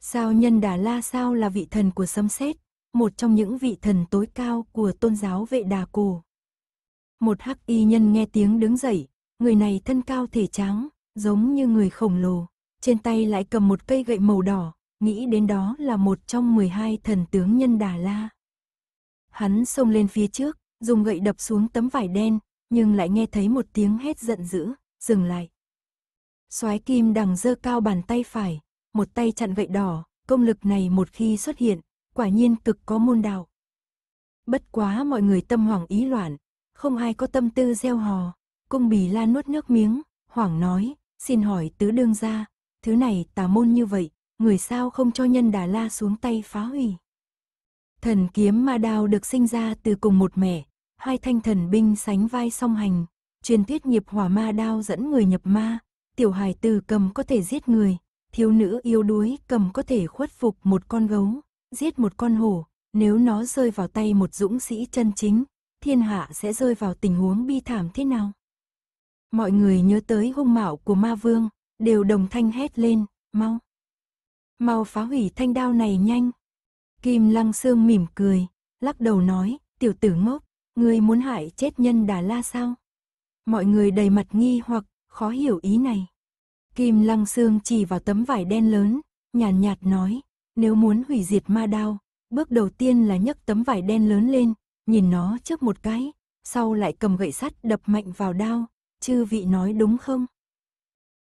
Sao nhân đà la sao là vị thần của sấm sét, một trong những vị thần tối cao của tôn giáo vệ đà cổ. Một hắc y nhân nghe tiếng đứng dậy, người này thân cao thể tráng, giống như người khổng lồ, trên tay lại cầm một cây gậy màu đỏ, nghĩ đến đó là một trong 12 thần tướng nhân Đà La. Hắn xông lên phía trước, dùng gậy đập xuống tấm vải đen, nhưng lại nghe thấy một tiếng hét giận dữ, dừng lại. Soái kim đằng dơ cao bàn tay phải, một tay chặn gậy đỏ, công lực này một khi xuất hiện, quả nhiên cực có môn đạo. Bất quá mọi người tâm hoàng ý loạn, không ai có tâm tư gieo hò. Cung Bì La nuốt nước miếng, hoảng nói, xin hỏi tứ đương gia, thứ này tà môn như vậy, người sao không cho nhân Đà La xuống tay phá hủy. Thần kiếm ma đao được sinh ra từ cùng một mẹ, hai thanh thần binh sánh vai song hành, truyền thuyết nghiệp hỏa ma đao dẫn người nhập ma, tiểu hài từ cầm có thể giết người, thiếu nữ yêu đuối cầm có thể khuất phục một con gấu, giết một con hổ, nếu nó rơi vào tay một dũng sĩ chân chính, thiên hạ sẽ rơi vào tình huống bi thảm thế nào. Mọi người nhớ tới hung mạo của ma vương, đều đồng thanh hét lên, mau. Mau phá hủy thanh đao này nhanh. Kim lăng sương mỉm cười, lắc đầu nói, tiểu tử ngốc, ngươi muốn hại chết nhân Đà La sao? Mọi người đầy mặt nghi hoặc, khó hiểu ý này. Kim lăng sương chỉ vào tấm vải đen lớn, nhàn nhạt, nhạt nói, nếu muốn hủy diệt ma đao, bước đầu tiên là nhấc tấm vải đen lớn lên, nhìn nó chớp một cái, sau lại cầm gậy sắt đập mạnh vào đao, chư vị nói đúng không?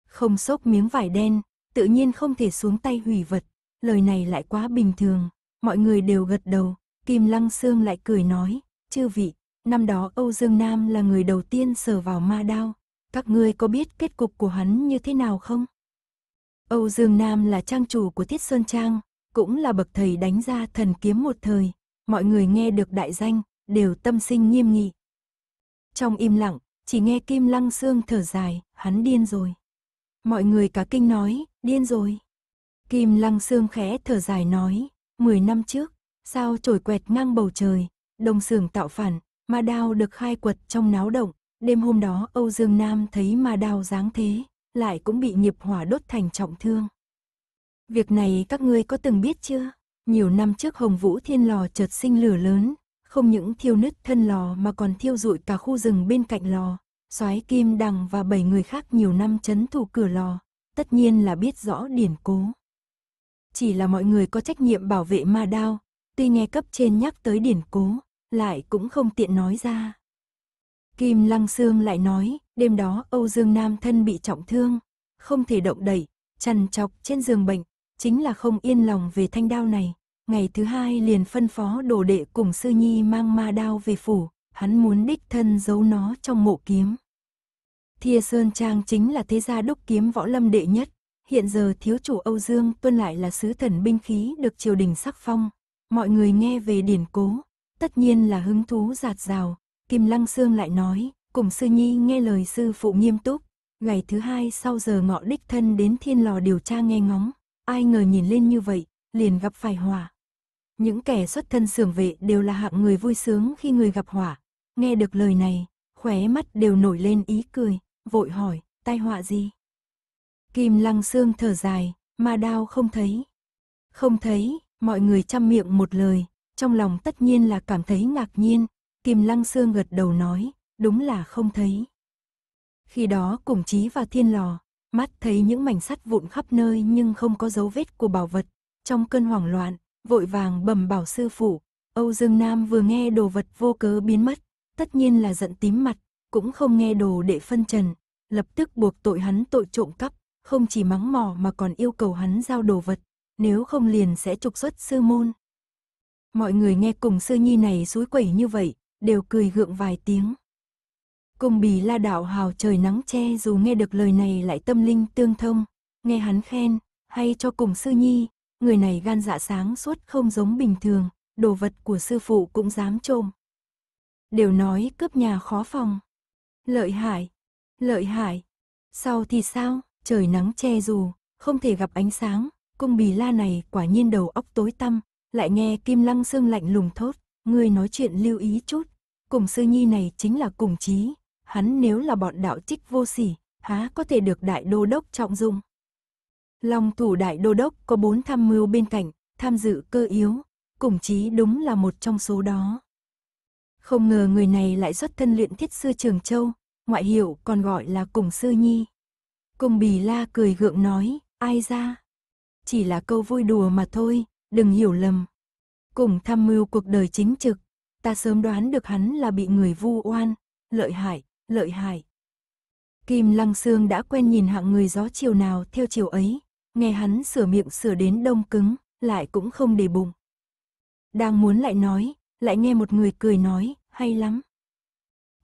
Không xốp miếng vải đen, tự nhiên không thể xuống tay hủy vật, lời này lại quá bình thường, mọi người đều gật đầu, Kim Lăng Sương lại cười nói, chư vị, năm đó Âu Dương Nam là người đầu tiên sờ vào ma đao, các ngươi có biết kết cục của hắn như thế nào không? Âu Dương Nam là trang chủ của Thiết Sơn Trang, cũng là bậc thầy đánh ra thần kiếm một thời, mọi người nghe được đại danh, đều tâm sinh nghiêm nghị. Trong im lặng, chỉ nghe Kim Lăng Sương thở dài, hắn điên rồi. Mọi người cả kinh nói, điên rồi. Kim Lăng Sương khẽ thở dài nói, 10 năm trước, sao trổi quẹt ngang bầu trời, đồng sưởng tạo phản, mà đao được khai quật trong náo động. Đêm hôm đó Âu Dương Nam thấy mà đao dáng thế, lại cũng bị nghiệp hỏa đốt thành trọng thương. Việc này các ngươi có từng biết chưa? Nhiều năm trước Hồng Vũ Thiên Lò chợt sinh lửa lớn, không những thiêu nứt thân lò mà còn thiêu rụi cả khu rừng bên cạnh lò. Soái Kim Đằng và bảy người khác nhiều năm chấn thủ cửa lò, tất nhiên là biết rõ điển cố. Chỉ là mọi người có trách nhiệm bảo vệ ma đao, tuy nghe cấp trên nhắc tới điển cố, lại cũng không tiện nói ra. Kim Lăng Sương lại nói, đêm đó Âu Dương Nam thân bị trọng thương, không thể động đẩy, chằn chọc trên giường bệnh, chính là không yên lòng về thanh đao này, ngày thứ hai liền phân phó đồ đệ cùng sư nhi mang ma đao về phủ, hắn muốn đích thân giấu nó trong mộ kiếm. Thia Sơn Trang chính là thế gia đúc kiếm võ lâm đệ nhất, hiện giờ thiếu chủ Âu Dương tuân lại là sứ thần binh khí được triều đình sắc phong, mọi người nghe về điển cố, tất nhiên là hứng thú giạt rào, Kim Lăng Sương lại nói, cùng sư nhi nghe lời sư phụ nghiêm túc, ngày thứ hai sau giờ ngọ đích thân đến thiên lò điều tra nghe ngóng, ai ngờ nhìn lên như vậy, liền gặp phải hỏa, những kẻ xuất thân xưởng vệ đều là hạng người vui sướng khi người gặp hỏa. Nghe được lời này, khóe mắt đều nổi lên ý cười, vội hỏi, tai họa gì? Kim lăng xương thở dài, mà đao không thấy. Không thấy, mọi người chăm miệng một lời, trong lòng tất nhiên là cảm thấy ngạc nhiên. Kim lăng xương gật đầu nói, đúng là không thấy. Khi đó cùng chí và thiên lò, mắt thấy những mảnh sắt vụn khắp nơi nhưng không có dấu vết của bảo vật. Trong cơn hoảng loạn, vội vàng bẩm bảo sư phụ. Âu Dương Nam vừa nghe đồ vật vô cớ biến mất, tất nhiên là giận tím mặt, cũng không nghe đồ để phân trần, lập tức buộc tội hắn tội trộm cắp, không chỉ mắng mỏ mà còn yêu cầu hắn giao đồ vật, nếu không liền sẽ trục xuất sư môn. Mọi người nghe cùng sư nhi này suối quẩy như vậy, đều cười gượng vài tiếng. Cùng bì la đạo hào trời nắng che dù nghe được lời này lại tâm linh tương thông, nghe hắn khen, hay cho cùng sư nhi, người này gan dạ sáng suốt không giống bình thường, đồ vật của sư phụ cũng dám trộm. Đều nói cướp nhà khó phòng. Lợi hại, lợi hại. Sau thì sao, trời nắng che dù, không thể gặp ánh sáng, cung bì la này quả nhiên đầu óc tối tăm, lại nghe kim lăng xương lạnh lùng thốt, người nói chuyện lưu ý chút, cùng sư nhi này chính là cùng chí, hắn nếu là bọn đạo trích vô sỉ, há có thể được đại đô đốc trọng dụng. Long thủ đại đô đốc có bốn tham mưu bên cạnh, tham dự cơ yếu, cùng chí đúng là một trong số đó. Không ngờ người này lại xuất thân luyện thiết sư Trường Châu, ngoại hiệu còn gọi là cùng sư nhi. Cùng bì la cười gượng nói, ai ra? Chỉ là câu vui đùa mà thôi, đừng hiểu lầm. Cùng tham mưu cuộc đời chính trực, ta sớm đoán được hắn là bị người vu oan, lợi hại, lợi hại. Kim Lăng Sương đã quen nhìn hạng người gió chiều nào theo chiều ấy, Nghe hắn sửa miệng sửa đến đông cứng, lại cũng không để bụng. Đang muốn lại nói, lại nghe một người cười nói, hay lắm.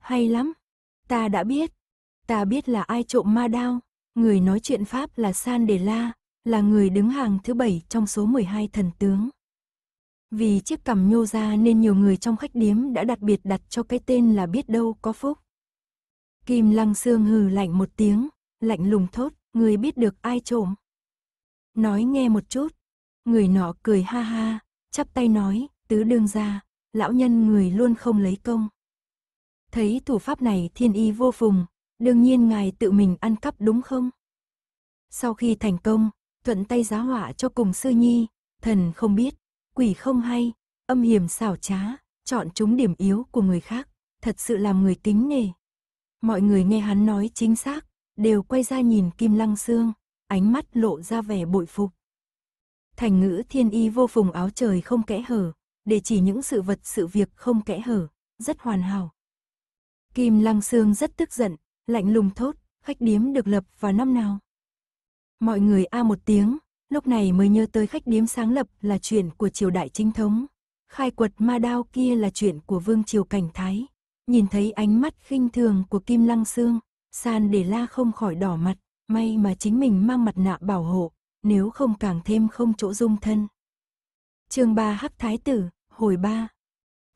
Hay lắm, ta đã biết. Ta biết là ai trộm ma đao, người nói chuyện Pháp là San Đề La, là người đứng hàng thứ bảy trong số 12 thần tướng. Vì chiếc cằm nhô ra nên nhiều người trong khách điếm đã đặc biệt đặt cho cái tên là biết đâu có phúc. Kim Lăng Sương hừ lạnh một tiếng, lạnh lùng thốt, người biết được ai trộm nói nghe một chút. Người nọ cười ha ha, chắp tay nói, tứ đương ra, lão nhân người luôn không lấy công. Thấy thủ pháp này thiên y vô phùng, đương nhiên ngài tự mình ăn cắp đúng không? Sau khi thành công, thuận tay giá họa cho cùng sư nhi, thần không biết, quỷ không hay, âm hiểm xảo trá, chọn chúng điểm yếu của người khác, thật sự làm người kính nề. Mọi người nghe hắn nói chính xác, đều quay ra nhìn Kim Lăng xương ánh mắt lộ ra vẻ bội phục. Thành ngữ thiên y vô phùng áo trời không kẽ hở, để chỉ những sự vật sự việc không kẽ hở, rất hoàn hảo. Kim Lăng Sương rất tức giận, lạnh lùng thốt, khách điếm được lập vào năm nào. Mọi người a một tiếng, lúc này mới nhớ tới khách điếm sáng lập là chuyện của triều đại chính thống. Khai quật ma đao kia là chuyện của vương triều cảnh thái. Nhìn thấy ánh mắt khinh thường của Kim Lăng Sương, San để la không khỏi đỏ mặt. May mà chính mình mang mặt nạ bảo hộ, nếu không càng thêm không chỗ dung thân. chương 3 Hắc Thái Tử, hồi 3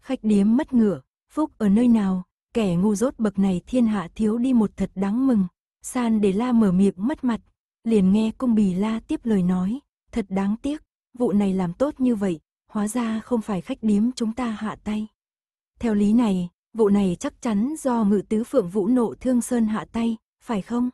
Khách điếm mất ngựa, phúc ở nơi nào, kẻ ngu dốt bậc này thiên hạ thiếu đi một thật đáng mừng. San để la mở miệng mất mặt, liền nghe cung bì la tiếp lời nói, thật đáng tiếc, vụ này làm tốt như vậy, hóa ra không phải khách điếm chúng ta hạ tay. Theo lý này, vụ này chắc chắn do ngự tứ phượng vũ nộ thương sơn hạ tay, phải không?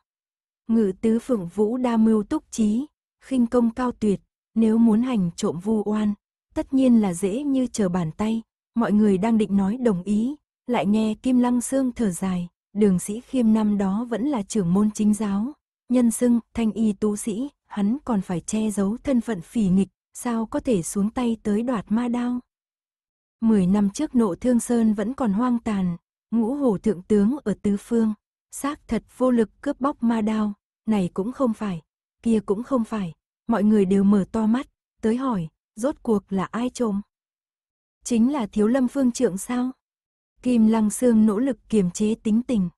ngự tứ phượng vũ đa mưu túc trí, khinh công cao tuyệt, nếu muốn hành trộm vu oan, tất nhiên là dễ như chờ bàn tay, mọi người đang định nói đồng ý, lại nghe Kim Lăng Sương thở dài, đường sĩ khiêm năm đó vẫn là trưởng môn chính giáo, nhân xưng thanh y tú sĩ, hắn còn phải che giấu thân phận phỉ nghịch, sao có thể xuống tay tới đoạt ma đao. Mười năm trước nộ thương sơn vẫn còn hoang tàn, ngũ hổ thượng tướng ở tứ phương, xác thật vô lực cướp bóc ma đao, này cũng không phải, kia cũng không phải, mọi người đều mở to mắt, tới hỏi, rốt cuộc là ai trộm? Chính là thiếu lâm phương trượng sao? Kim Lăng Sương nỗ lực kiềm chế tính tình.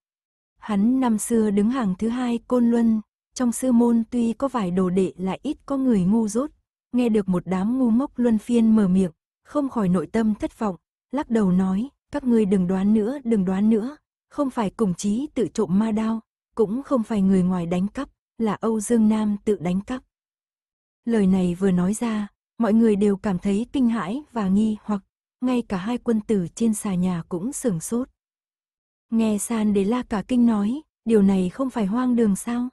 Hắn năm xưa đứng hàng thứ hai Côn Luân, trong sư môn tuy có vài đồ đệ lại ít có người ngu dốt, nghe được một đám ngu mốc luân phiên mở miệng, không khỏi nội tâm thất vọng, lắc đầu nói, các ngươi đừng đoán nữa, đừng đoán nữa, không phải cùng chí tự trộm ma đao, cũng không phải người ngoài đánh cắp, là Âu Dương Nam tự đánh cắp. Lời này vừa nói ra, mọi người đều cảm thấy kinh hãi và nghi hoặc, ngay cả hai quân tử trên xà nhà cũng sửng sốt. Nghe San Đế La cả kinh nói, điều này không phải hoang đường sao?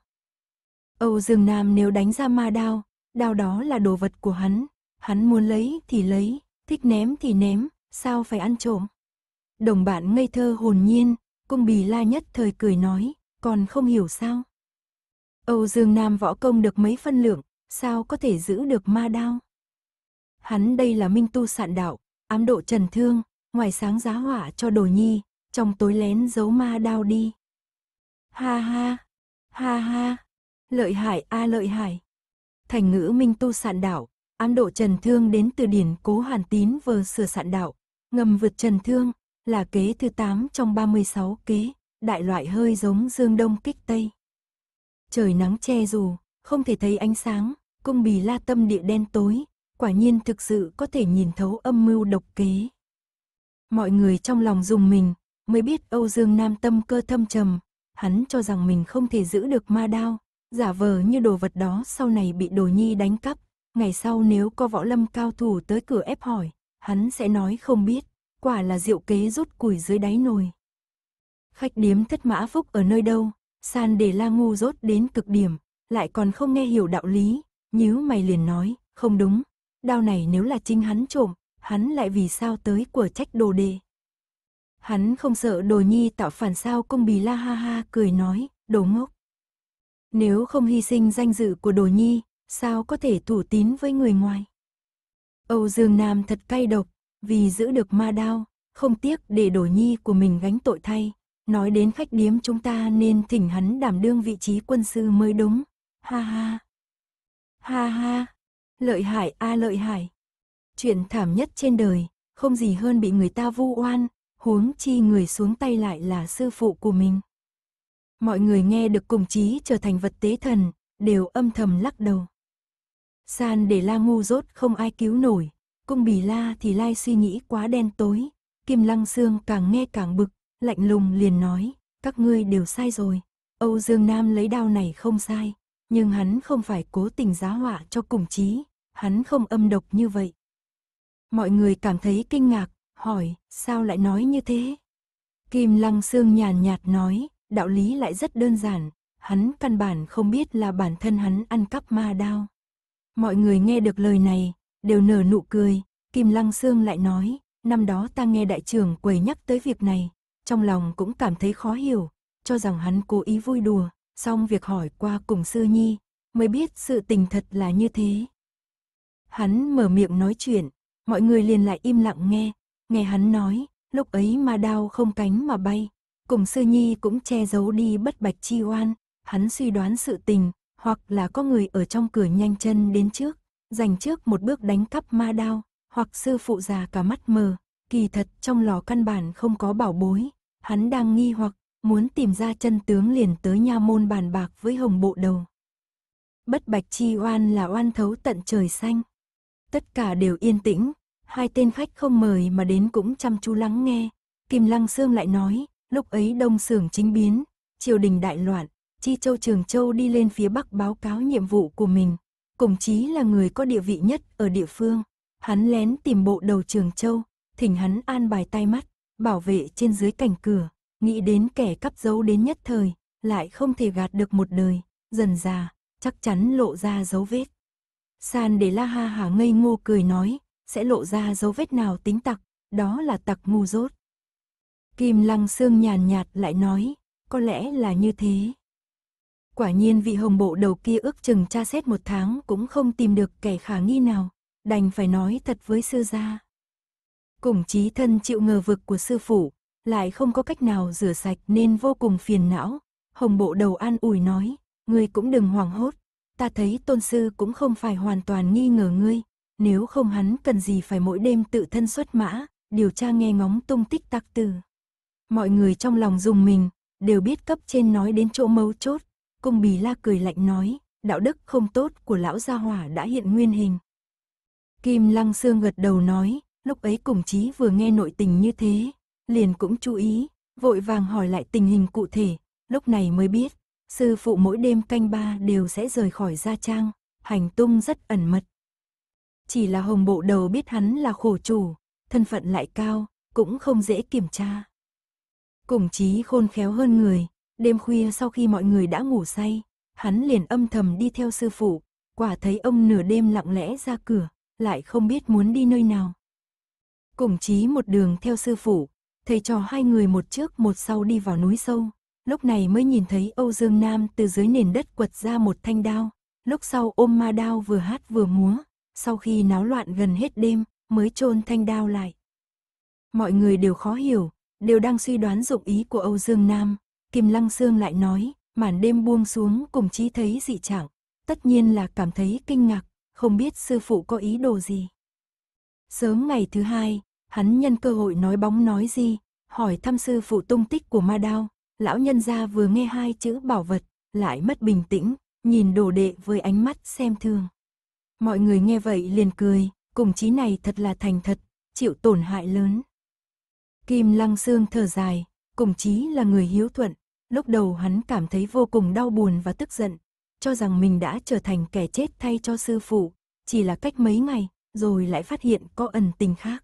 Âu Dương Nam nếu đánh ra ma đao, đao đó là đồ vật của hắn, hắn muốn lấy thì lấy, thích ném thì ném, sao phải ăn trộm? Đồng bạn ngây thơ hồn nhiên, Cung Bì La nhất thời cười nói, còn không hiểu sao. Âu Dương Nam võ công được mấy phân lượng, sao có thể giữ được ma đao? Hắn đây là minh tu sạn đạo, ám độ trần thương, ngoài sáng giá hỏa cho đồ nhi, trong tối lén giấu ma đao đi. Ha ha, ha ha, lợi hại a à lợi hại. Thành ngữ minh tu sạn đạo, ám độ trần thương đến từ điển cố hàn tín vờ sửa sạn đạo, ngầm vượt trần thương, là kế thứ 8 trong 36 kế, đại loại hơi giống dương đông kích tây. Trời nắng che dù, không thể thấy ánh sáng, cung bì la tâm địa đen tối, quả nhiên thực sự có thể nhìn thấu âm mưu độc kế. Mọi người trong lòng dùng mình, mới biết Âu Dương Nam tâm cơ thâm trầm, hắn cho rằng mình không thể giữ được ma đao, giả vờ như đồ vật đó sau này bị đồ nhi đánh cắp, ngày sau nếu có võ lâm cao thủ tới cửa ép hỏi, hắn sẽ nói không biết quả là diệu kế rút củi dưới đáy nồi. Khách điếm thất mã phúc ở nơi đâu, san để la ngu rốt đến cực điểm, lại còn không nghe hiểu đạo lý, nhíu mày liền nói, không đúng, đao này nếu là chính hắn trộm, hắn lại vì sao tới của trách đồ đề. Hắn không sợ đồ nhi tạo phản sao công bì la ha ha cười nói, đồ ngốc. Nếu không hy sinh danh dự của đồ nhi, sao có thể thủ tín với người ngoài. Âu Dương Nam thật cay độc, vì giữ được ma đao, không tiếc để đổ nhi của mình gánh tội thay. Nói đến khách điếm chúng ta nên thỉnh hắn đảm đương vị trí quân sư mới đúng. Ha ha. Ha ha. Lợi hại a à lợi hại. Chuyện thảm nhất trên đời, không gì hơn bị người ta vu oan, huống chi người xuống tay lại là sư phụ của mình. Mọi người nghe được cùng chí trở thành vật tế thần, đều âm thầm lắc đầu. San để la ngu dốt không ai cứu nổi, Cung bì La thì lai suy nghĩ quá đen tối, Kim Lăng Sương càng nghe càng bực, lạnh lùng liền nói, các ngươi đều sai rồi. Âu Dương Nam lấy đao này không sai, nhưng hắn không phải cố tình giá họa cho cùng chí, hắn không âm độc như vậy. Mọi người cảm thấy kinh ngạc, hỏi, sao lại nói như thế? Kim Lăng Sương nhàn nhạt nói, đạo lý lại rất đơn giản, hắn căn bản không biết là bản thân hắn ăn cắp ma đao. Mọi người nghe được lời này, đều nở nụ cười, Kim Lăng Sương lại nói, năm đó ta nghe đại trưởng quầy nhắc tới việc này, trong lòng cũng cảm thấy khó hiểu, cho rằng hắn cố ý vui đùa, xong việc hỏi qua cùng sư nhi, mới biết sự tình thật là như thế. Hắn mở miệng nói chuyện, mọi người liền lại im lặng nghe, nghe hắn nói, lúc ấy mà đao không cánh mà bay, cùng sư nhi cũng che giấu đi bất bạch chi oan, hắn suy đoán sự tình, hoặc là có người ở trong cửa nhanh chân đến trước, dành trước một bước đánh cắp ma đao, hoặc sư phụ già cả mắt mờ, kỳ thật trong lò căn bản không có bảo bối, hắn đang nghi hoặc muốn tìm ra chân tướng liền tới nha môn bàn bạc với hồng bộ đầu. Bất bạch chi oan là oan thấu tận trời xanh. Tất cả đều yên tĩnh, hai tên khách không mời mà đến cũng chăm chú lắng nghe. Kim Lăng Sương lại nói, lúc ấy đông sưởng chính biến, triều đình đại loạn, Chi Châu Trường Châu đi lên phía Bắc báo cáo nhiệm vụ của mình. Cùng chí là người có địa vị nhất ở địa phương. Hắn lén tìm bộ đầu Trường Châu, thỉnh hắn an bài tay mắt, bảo vệ trên dưới cảnh cửa, nghĩ đến kẻ cắp dấu đến nhất thời, lại không thể gạt được một đời, dần già, chắc chắn lộ ra dấu vết. San để la ha hả ngây ngô cười nói, sẽ lộ ra dấu vết nào tính tặc, đó là tặc ngu dốt. Kim lăng xương nhàn nhạt lại nói, có lẽ là như thế. Quả nhiên vị hồng bộ đầu kia ước chừng tra xét một tháng cũng không tìm được kẻ khả nghi nào, đành phải nói thật với sư gia. Cùng chí thân chịu ngờ vực của sư phụ, lại không có cách nào rửa sạch nên vô cùng phiền não. Hồng bộ đầu an ủi nói, ngươi cũng đừng hoảng hốt, ta thấy tôn sư cũng không phải hoàn toàn nghi ngờ ngươi, nếu không hắn cần gì phải mỗi đêm tự thân xuất mã, điều tra nghe ngóng tung tích tặc tử. Mọi người trong lòng dùng mình, đều biết cấp trên nói đến chỗ mấu chốt, Cung Bì La cười lạnh nói, đạo đức không tốt của lão gia hỏa đã hiện nguyên hình. Kim Lăng Sương gật đầu nói, lúc ấy cùng chí vừa nghe nội tình như thế, liền cũng chú ý, vội vàng hỏi lại tình hình cụ thể, lúc này mới biết, sư phụ mỗi đêm canh ba đều sẽ rời khỏi gia trang, hành tung rất ẩn mật. Chỉ là hồng bộ đầu biết hắn là khổ chủ, thân phận lại cao, cũng không dễ kiểm tra. Cùng chí khôn khéo hơn người, Đêm khuya sau khi mọi người đã ngủ say, hắn liền âm thầm đi theo sư phụ, quả thấy ông nửa đêm lặng lẽ ra cửa, lại không biết muốn đi nơi nào. Cùng chí một đường theo sư phụ, thầy trò hai người một trước một sau đi vào núi sâu, lúc này mới nhìn thấy Âu Dương Nam từ dưới nền đất quật ra một thanh đao, lúc sau ôm ma đao vừa hát vừa múa, sau khi náo loạn gần hết đêm, mới chôn thanh đao lại. Mọi người đều khó hiểu, đều đang suy đoán dụng ý của Âu Dương Nam, Kim Lăng Sương lại nói, màn đêm buông xuống cùng Chí thấy dị trạng, tất nhiên là cảm thấy kinh ngạc, không biết sư phụ có ý đồ gì. Sớm ngày thứ hai, hắn nhân cơ hội nói bóng nói gì, hỏi thăm sư phụ tung tích của ma đao, lão nhân gia vừa nghe hai chữ bảo vật, lại mất bình tĩnh, nhìn đồ đệ với ánh mắt xem thường. Mọi người nghe vậy liền cười, cùng chí này thật là thành thật, chịu tổn hại lớn. Kim Lăng Sương thở dài, cùng chí là người hiếu thuận, Lúc đầu hắn cảm thấy vô cùng đau buồn và tức giận, cho rằng mình đã trở thành kẻ chết thay cho sư phụ, chỉ là cách mấy ngày, rồi lại phát hiện có ẩn tình khác.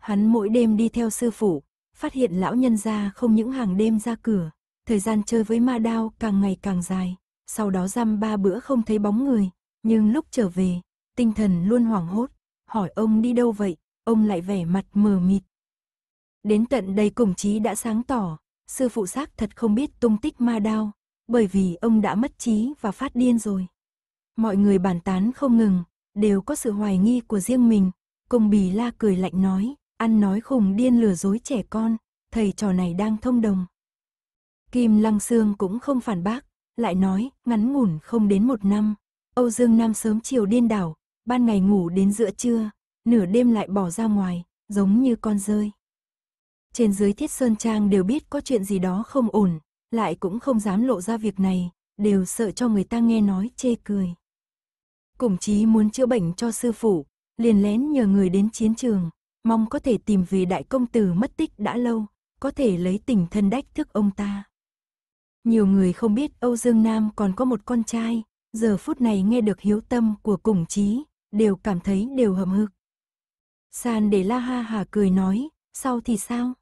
Hắn mỗi đêm đi theo sư phụ, phát hiện lão nhân ra không những hàng đêm ra cửa, thời gian chơi với ma đao càng ngày càng dài, sau đó răm ba bữa không thấy bóng người, nhưng lúc trở về, tinh thần luôn hoảng hốt, hỏi ông đi đâu vậy, ông lại vẻ mặt mờ mịt. Đến tận đây cổng trí đã sáng tỏ, sư phụ xác thật không biết tung tích ma đao, bởi vì ông đã mất trí và phát điên rồi. Mọi người bàn tán không ngừng, đều có sự hoài nghi của riêng mình, cùng bì la cười lạnh nói, ăn nói khùng điên lừa dối trẻ con, thầy trò này đang thông đồng. Kim Lăng Sương cũng không phản bác, lại nói, ngắn ngủn không đến một năm, Âu Dương Nam sớm chiều điên đảo, ban ngày ngủ đến giữa trưa, nửa đêm lại bỏ ra ngoài, giống như con rơi trên dưới thiết sơn trang đều biết có chuyện gì đó không ổn, lại cũng không dám lộ ra việc này, đều sợ cho người ta nghe nói chê cười. Củng chí muốn chữa bệnh cho sư phụ, liền lén nhờ người đến chiến trường, mong có thể tìm về đại công tử mất tích đã lâu, có thể lấy tình thân đách thức ông ta. Nhiều người không biết Âu Dương Nam còn có một con trai, giờ phút này nghe được hiếu tâm của củng trí, đều cảm thấy đều hầm hực. San để la ha hà cười nói, sau thì sao?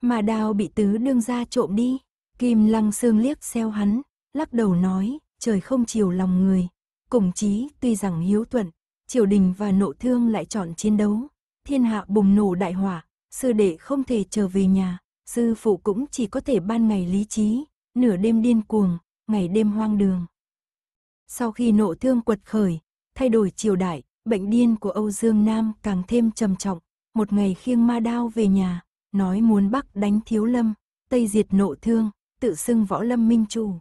Mà đào bị tứ đương ra trộm đi. Kim lăng xương liếc xeo hắn, lắc đầu nói, trời không chiều lòng người. Cùng chí tuy rằng hiếu thuận, triều đình và nộ thương lại chọn chiến đấu. Thiên hạ bùng nổ đại hỏa, sư đệ không thể trở về nhà, sư phụ cũng chỉ có thể ban ngày lý trí, nửa đêm điên cuồng, ngày đêm hoang đường. Sau khi nộ thương quật khởi, thay đổi triều đại, bệnh điên của Âu Dương Nam càng thêm trầm trọng, một ngày khiêng ma đao về nhà, nói muốn Bắc đánh thiếu lâm, Tây diệt nộ thương, tự xưng võ lâm minh chủ.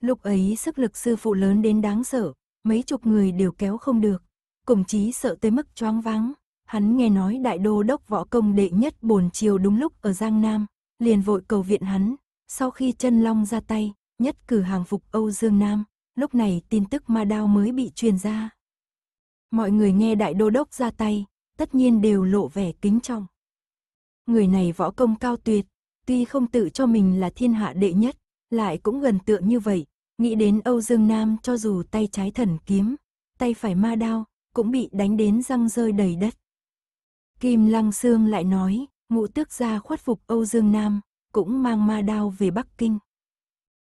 Lúc ấy sức lực sư phụ lớn đến đáng sợ, mấy chục người đều kéo không được, cùng chí sợ tới mức choáng váng. Hắn nghe nói đại đô đốc võ công đệ nhất bồn chiều đúng lúc ở Giang Nam, liền vội cầu viện hắn, sau khi chân long ra tay, nhất cử hàng phục Âu Dương Nam, lúc này tin tức ma đao mới bị truyền ra. Mọi người nghe đại đô đốc ra tay, tất nhiên đều lộ vẻ kính trọng. Người này võ công cao tuyệt, tuy không tự cho mình là thiên hạ đệ nhất, lại cũng gần tượng như vậy, nghĩ đến Âu Dương Nam cho dù tay trái thần kiếm, tay phải ma đao, cũng bị đánh đến răng rơi đầy đất. Kim Lăng Sương lại nói, ngũ tước gia khuất phục Âu Dương Nam, cũng mang ma đao về Bắc Kinh.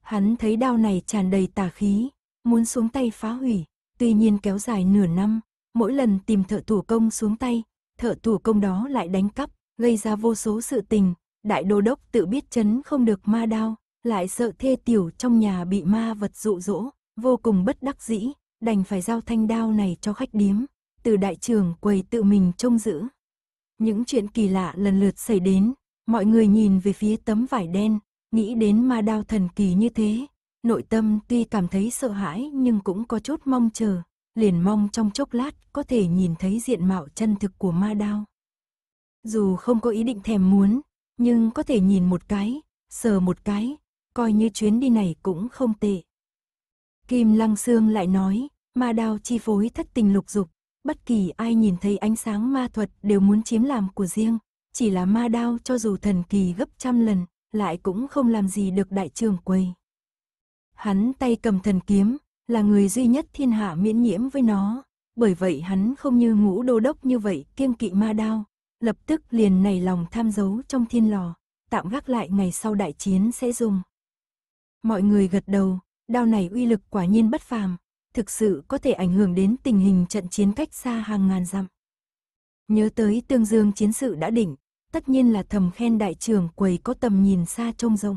Hắn thấy đao này tràn đầy tà khí, muốn xuống tay phá hủy, tuy nhiên kéo dài nửa năm, mỗi lần tìm thợ thủ công xuống tay, thợ thủ công đó lại đánh cắp, gây ra vô số sự tình, đại đô đốc tự biết chấn không được ma đao, lại sợ thê tiểu trong nhà bị ma vật dụ dỗ, vô cùng bất đắc dĩ, đành phải giao thanh đao này cho khách điếm, từ đại trường quầy tự mình trông giữ. Những chuyện kỳ lạ lần lượt xảy đến, mọi người nhìn về phía tấm vải đen, nghĩ đến ma đao thần kỳ như thế, nội tâm tuy cảm thấy sợ hãi nhưng cũng có chút mong chờ, liền mong trong chốc lát có thể nhìn thấy diện mạo chân thực của ma đao. Dù không có ý định thèm muốn, nhưng có thể nhìn một cái, sờ một cái, coi như chuyến đi này cũng không tệ. Kim Lăng Sương lại nói, ma đao chi phối thất tình lục dục, bất kỳ ai nhìn thấy ánh sáng ma thuật đều muốn chiếm làm của riêng, chỉ là ma đao cho dù thần kỳ gấp trăm lần, lại cũng không làm gì được đại trường quầy. Hắn tay cầm thần kiếm, là người duy nhất thiên hạ miễn nhiễm với nó. Bởi vậy hắn không như ngũ đô đốc như vậy kiêng kỵ ma đao, lập tức liền nảy lòng tham giấu trong thiên lò, tạm gác lại ngày sau đại chiến sẽ dùng. Mọi người gật đầu, đao này uy lực quả nhiên bất phàm, thực sự có thể ảnh hưởng đến tình hình trận chiến cách xa hàng ngàn dặm. Nhớ tới tương dương chiến sự đã đỉnh, tất nhiên là thầm khen đại trưởng quầy có tầm nhìn xa trông rộng.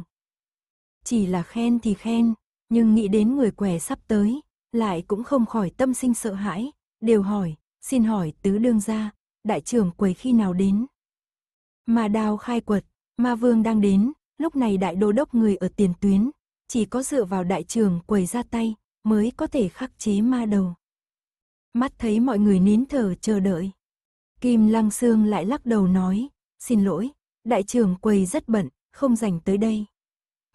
Chỉ là khen thì khen, nhưng nghĩ đến người què sắp tới, lại cũng không khỏi tâm sinh sợ hãi, đều hỏi, xin hỏi tứ đương gia, đại trưởng quầy khi nào đến? Mà đào khai quật, ma vương đang đến, lúc này đại đô đốc người ở tiền tuyến, chỉ có dựa vào đại trưởng quầy ra tay, mới có thể khắc chế ma đầu. Mắt thấy mọi người nín thở chờ đợi. Kim Lăng Sương lại lắc đầu nói, xin lỗi, đại trưởng quầy rất bận, không dành tới đây.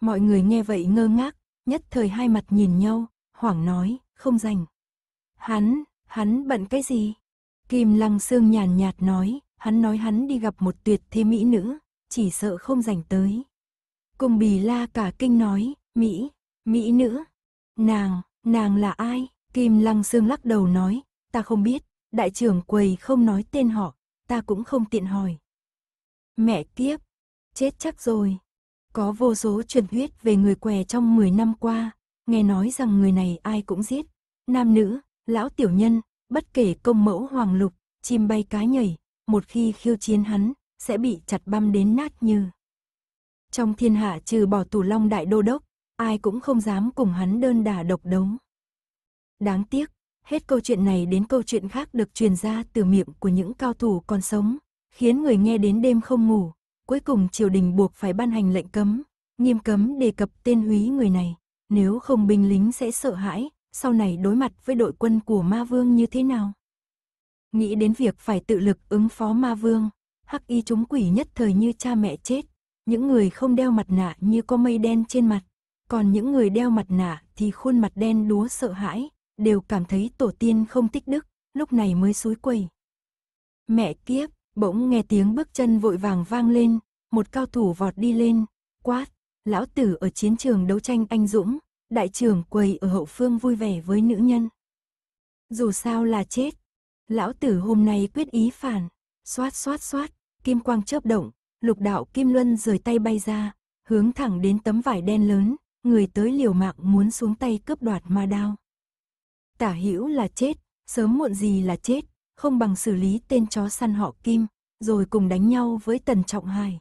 Mọi người nghe vậy ngơ ngác, Nhất thời hai mặt nhìn nhau, hoảng nói, không rảnh. Hắn, hắn bận cái gì? Kim Lăng Sương nhàn nhạt nói, hắn nói hắn đi gặp một tuyệt thế mỹ nữ, chỉ sợ không rảnh tới. Cùng bì la cả kinh nói, Mỹ, Mỹ nữ, nàng, nàng là ai? Kim Lăng Sương lắc đầu nói, ta không biết, đại trưởng quầy không nói tên họ, ta cũng không tiện hỏi. Mẹ kiếp, chết chắc rồi, có vô số truyền thuyết về người què trong 10 năm qua, nghe nói rằng người này ai cũng giết, nam nữ, lão tiểu nhân, bất kể công mẫu hoàng lục, chim bay cá nhảy, một khi khiêu chiến hắn, sẽ bị chặt băm đến nát như. Trong thiên hạ trừ bỏ tù long đại đô đốc, ai cũng không dám cùng hắn đơn đả độc đấu. Đáng tiếc, hết câu chuyện này đến câu chuyện khác được truyền ra từ miệng của những cao thủ còn sống, khiến người nghe đến đêm không ngủ, Cuối cùng triều đình buộc phải ban hành lệnh cấm, nghiêm cấm đề cập tên húy người này, nếu không binh lính sẽ sợ hãi, sau này đối mặt với đội quân của ma vương như thế nào. Nghĩ đến việc phải tự lực ứng phó ma vương, hắc y chúng quỷ nhất thời như cha mẹ chết, những người không đeo mặt nạ như có mây đen trên mặt, còn những người đeo mặt nạ thì khuôn mặt đen đúa sợ hãi, đều cảm thấy tổ tiên không tích đức, lúc này mới suối quẩy. Mẹ kiếp, Bỗng nghe tiếng bước chân vội vàng vang lên, một cao thủ vọt đi lên, quát, lão tử ở chiến trường đấu tranh anh dũng, đại trưởng quầy ở hậu phương vui vẻ với nữ nhân. Dù sao là chết, lão tử hôm nay quyết ý phản, xoát xoát xoát, kim quang chớp động, lục đạo kim luân rời tay bay ra, hướng thẳng đến tấm vải đen lớn, người tới liều mạng muốn xuống tay cướp đoạt ma đao. Tả hữu là chết, sớm muộn gì là chết, không bằng xử lý tên chó săn họ Kim, rồi cùng đánh nhau với Tần Trọng Hải.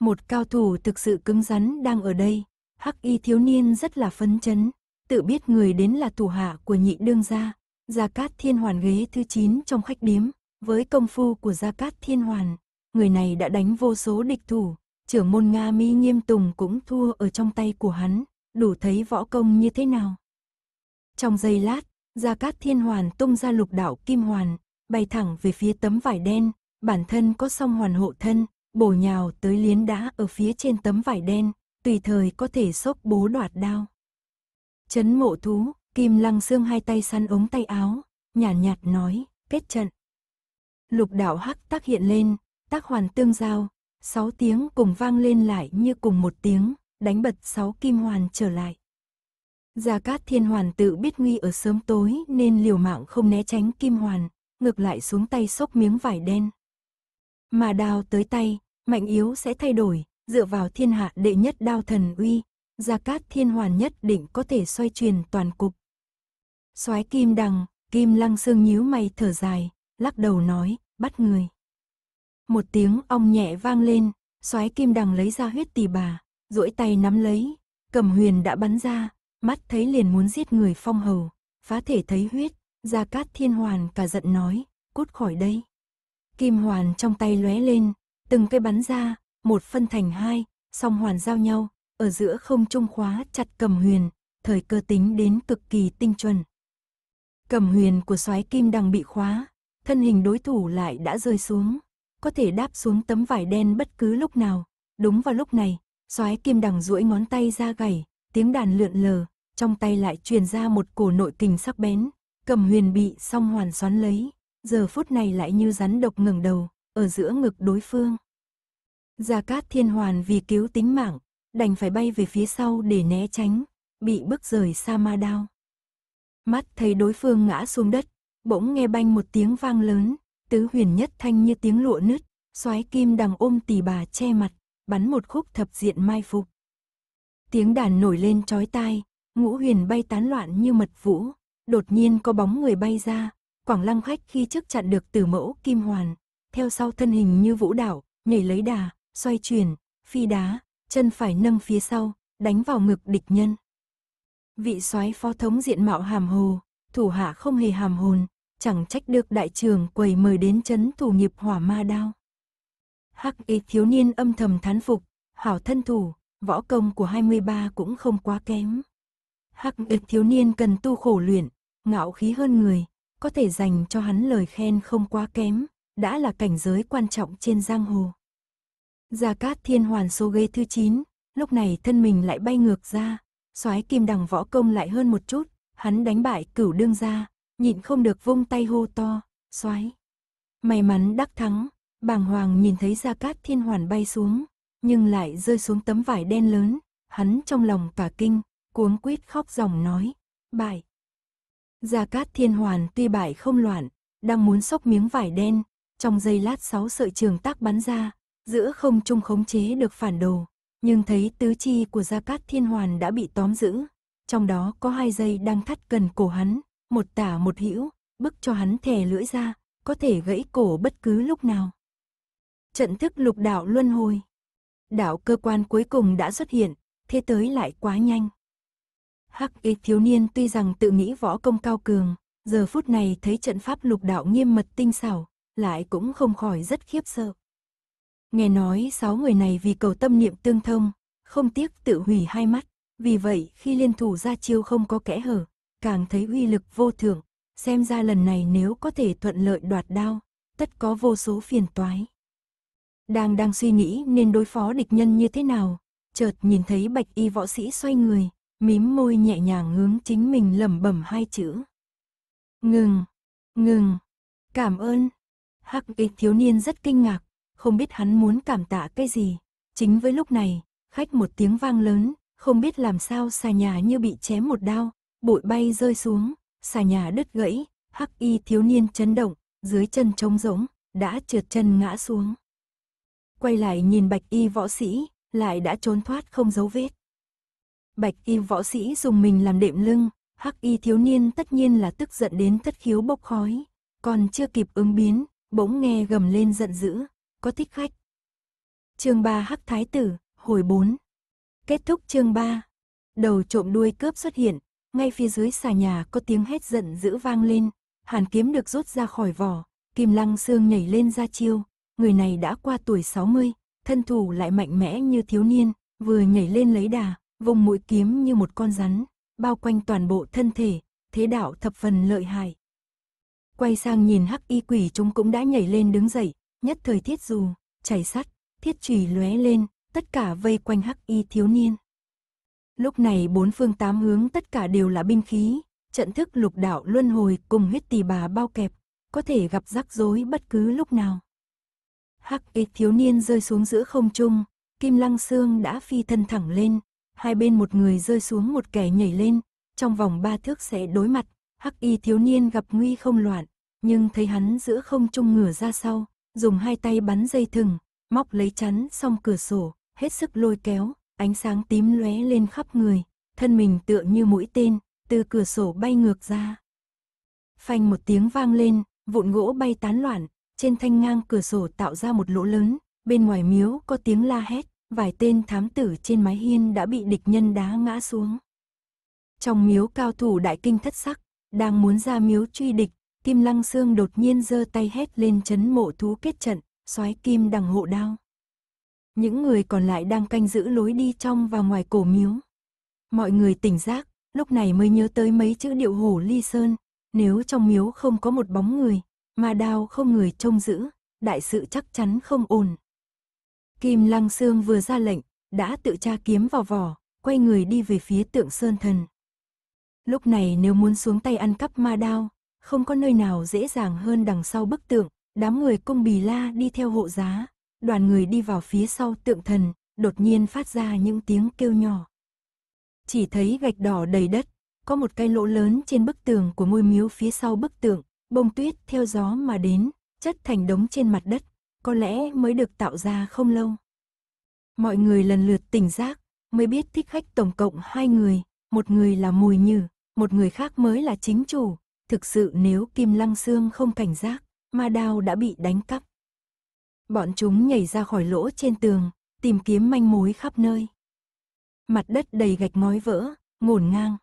Một cao thủ thực sự cứng rắn đang ở đây, hắc y thiếu niên rất là phấn chấn, tự biết người đến là thủ hạ của nhị đương gia, Gia Cát Thiên Hoàn ghế thứ 9 trong khách điếm, với công phu của Gia Cát Thiên Hoàn, người này đã đánh vô số địch thủ, trưởng môn Nga Mi Nghiêm Tùng cũng thua ở trong tay của hắn, đủ thấy võ công như thế nào. Trong giây lát, Gia Cát Thiên Hoàn tung ra lục đạo kim hoàn, bay thẳng về phía tấm vải đen, bản thân có song hoàn hộ thân, bổ nhào tới liến đá ở phía trên tấm vải đen, tùy thời có thể xốc bố đoạt đao. Chấn mộ thú, Kim Lăng xương hai tay săn ống tay áo, nhàn nhạt, nhạt nói, kết trận. Lục đạo hắc tác hiện lên, tác hoàn tương giao, sáu tiếng cùng vang lên lại như cùng một tiếng, đánh bật sáu kim hoàn trở lại. Gia Cát Thiên Hoàn tự biết nguy ở sớm tối nên liều mạng không né tránh Kim Hoàn, ngược lại xuống tay xốc miếng vải đen. Mà đao tới tay, mạnh yếu sẽ thay đổi, dựa vào thiên hạ đệ nhất đao thần uy, Gia Cát Thiên Hoàn nhất định có thể xoay truyền toàn cục. Soái Kim Đằng, Kim Lăng Sương nhíu mày thở dài, lắc đầu nói, bắt người. Một tiếng ong nhẹ vang lên, soái Kim Đằng lấy ra huyết tỳ bà, duỗi tay nắm lấy, cầm huyền đã bắn ra, mắt thấy liền muốn giết người phong hầu, phá thể thấy huyết, ra Cát Thiên Hoàn cả giận nói, cút khỏi đây. Kim Hoàn trong tay lóe lên, từng cây bắn ra, một phân thành hai, song hoàn giao nhau, ở giữa không trung khóa chặt cầm huyền, thời cơ tính đến cực kỳ tinh chuẩn. Cầm huyền của soái kim đang bị khóa, thân hình đối thủ lại đã rơi xuống, có thể đáp xuống tấm vải đen bất cứ lúc nào. Đúng vào lúc này, soái kim đằng duỗi ngón tay ra gảy, tiếng đàn lượn lờ, trong tay lại truyền ra một cổ nội kình sắc bén, cầm huyền bị song hoàn xoắn lấy, giờ phút này lại như rắn độc ngừng đầu, ở giữa ngực đối phương. Gia Cát Thiên Hoàn vì cứu tính mạng, đành phải bay về phía sau để né tránh, bị bước rời xa ma đao. Mắt thấy đối phương ngã xuống đất, bỗng nghe banh một tiếng vang lớn, tứ huyền nhất thanh như tiếng lụa nứt, soái kim đằng ôm tỷ bà che mặt, bắn một khúc thập diện mai phục. Tiếng đàn nổi lên trói tai, ngũ huyền bay tán loạn như mật vũ, đột nhiên có bóng người bay ra, quảng lăng khách khi trước chặn được Tử mẫu kim hoàn, theo sau thân hình như vũ đảo, nhảy lấy đà, xoay chuyển, phi đá, chân phải nâng phía sau, đánh vào ngực địch nhân. Vị soái phó thống diện mạo hàm hồ, thủ hạ không hề hàm hồn, chẳng trách được đại trường quầy mời đến chấn thủ nghiệp hỏa ma đao. Hắc y thiếu niên âm thầm thán phục, hảo thân thủ, võ công của 23 cũng không quá kém. Hắc ức thiếu niên cần tu khổ luyện, ngạo khí hơn người, có thể dành cho hắn lời khen không quá kém, đã là cảnh giới quan trọng trên giang hồ. Gia Cát Thiên Hoàn số ghê thứ 9, lúc này thân mình lại bay ngược ra, soái kim đằng võ công lại hơn một chút, hắn đánh bại cửu đương gia, nhịn không được vung tay hô to, soái May mắn đắc thắng, bàng hoàng nhìn thấy Gia Cát Thiên Hoàn bay xuống, nhưng lại rơi xuống tấm vải đen lớn, hắn trong lòng cả kinh, cuống quýt khóc ròng nói, bại. Gia Cát Thiên Hoàn tuy bại không loạn, đang muốn xốc miếng vải đen, trong giây lát sáu sợi trường tác bắn ra, giữa không trung khống chế được phản đồ, nhưng thấy tứ chi của Gia Cát Thiên Hoàn đã bị tóm giữ, trong đó có hai dây đang thắt cần cổ hắn, một tả một hữu, bức cho hắn thè lưỡi ra, có thể gãy cổ bất cứ lúc nào. Trận thức lục đạo luân hồi. Đạo cơ quan cuối cùng đã xuất hiện, thế tới lại quá nhanh. Hắc y thiếu niên tuy rằng tự nghĩ võ công cao cường, giờ phút này thấy trận pháp lục đạo nghiêm mật tinh xảo, lại cũng không khỏi rất khiếp sợ. Nghe nói sáu người này vì cầu tâm niệm tương thông, không tiếc tự hủy hai mắt, vì vậy khi liên thủ ra chiêu không có kẽ hở, càng thấy uy lực vô thượng, xem ra lần này nếu có thể thuận lợi đoạt đao, tất có vô số phiền toái. Đang đang suy nghĩ nên đối phó địch nhân như thế nào, chợt nhìn thấy bạch y võ sĩ xoay người, mím môi nhẹ nhàng hướng chính mình lẩm bẩm hai chữ. Ngừng, ngừng, cảm ơn. Hắc y thiếu niên rất kinh ngạc, không biết hắn muốn cảm tạ cái gì. Chính với lúc này, khách một tiếng vang lớn, không biết làm sao xà nhà như bị chém một đao, bụi bay rơi xuống, xà nhà đứt gãy, hắc y thiếu niên chấn động, dưới chân trống rỗng, đã trượt chân ngã xuống. Quay lại nhìn bạch y võ sĩ, lại đã trốn thoát không dấu vết. Bạch y võ sĩ dùng mình làm đệm lưng, hắc y thiếu niên tất nhiên là tức giận đến thất khiếu bốc khói. Còn chưa kịp ứng biến, bỗng nghe gầm lên giận dữ, có thích khách. chương 3 Hắc Thái Tử, hồi 4 Kết thúc chương 3 Đầu trộm đuôi cướp xuất hiện, ngay phía dưới xà nhà có tiếng hét giận dữ vang lên, hàn kiếm được rút ra khỏi vỏ, kim lăng xương nhảy lên ra chiêu, người này đã qua tuổi 60, thân thủ lại mạnh mẽ như thiếu niên, vừa nhảy lên lấy đà, Vùng mũi kiếm như một con rắn, bao quanh toàn bộ thân thể, thế đạo thập phần lợi hại. Quay sang nhìn hắc y quỷ chúng cũng đã nhảy lên đứng dậy, nhất thời thiết dù, chảy sắt, thiết trì lóe lên, tất cả vây quanh hắc y thiếu niên. Lúc này bốn phương tám hướng tất cả đều là binh khí, trận thức lục đạo luân hồi cùng huyết tỳ bà bao kẹp, có thể gặp rắc rối bất cứ lúc nào. Hắc y thiếu niên rơi xuống giữa không trung, kim lăng xương đã phi thân thẳng lên, hai bên một người rơi xuống một kẻ nhảy lên, trong vòng ba thước sẽ đối mặt, hắc y thiếu niên gặp nguy không loạn, nhưng thấy hắn giữa không trung ngửa ra sau, dùng hai tay bắn dây thừng, móc lấy chắn xong cửa sổ, hết sức lôi kéo, ánh sáng tím lóe lên khắp người, thân mình tựa như mũi tên, từ cửa sổ bay ngược ra. Phanh một tiếng vang lên, vụn gỗ bay tán loạn, trên thanh ngang cửa sổ tạo ra một lỗ lớn, bên ngoài miếu có tiếng la hét vài tên thám tử trên mái hiên đã bị địch nhân đá ngã xuống. Trong miếu cao thủ đại kinh thất sắc, đang muốn ra miếu truy địch, Kim Lăng Sương đột nhiên giơ tay hét lên chấn mộ thú kết trận, xoáy kim đằng hộ đao. Những người còn lại đang canh giữ lối đi trong và ngoài cổ miếu. Mọi người tỉnh giác, lúc này mới nhớ tới mấy chữ điệu hổ ly sơn, nếu trong miếu không có một bóng người, mà đao không người trông giữ, đại sự chắc chắn không ổn. Kim Lăng Sương vừa ra lệnh, đã tự tra kiếm vào vỏ, quay người đi về phía tượng Sơn Thần. Lúc này nếu muốn xuống tay ăn cắp ma đao, không có nơi nào dễ dàng hơn đằng sau bức tượng, đám người cung bì la đi theo hộ giá, đoàn người đi vào phía sau tượng thần, đột nhiên phát ra những tiếng kêu nhỏ. Chỉ thấy gạch đỏ đầy đất, có một cái lỗ lớn trên bức tường của ngôi miếu phía sau bức tượng, bông tuyết theo gió mà đến, chất thành đống trên mặt đất, có lẽ mới được tạo ra không lâu. Mọi người lần lượt tỉnh giác, mới biết thích khách tổng cộng hai người, một người là mùi nhử, một người khác mới là chính chủ. Thực sự nếu Kim Lăng Sương không cảnh giác, ma đao đã bị đánh cắp. Bọn chúng nhảy ra khỏi lỗ trên tường, tìm kiếm manh mối khắp nơi. Mặt đất đầy gạch ngói vỡ, ngổn ngang.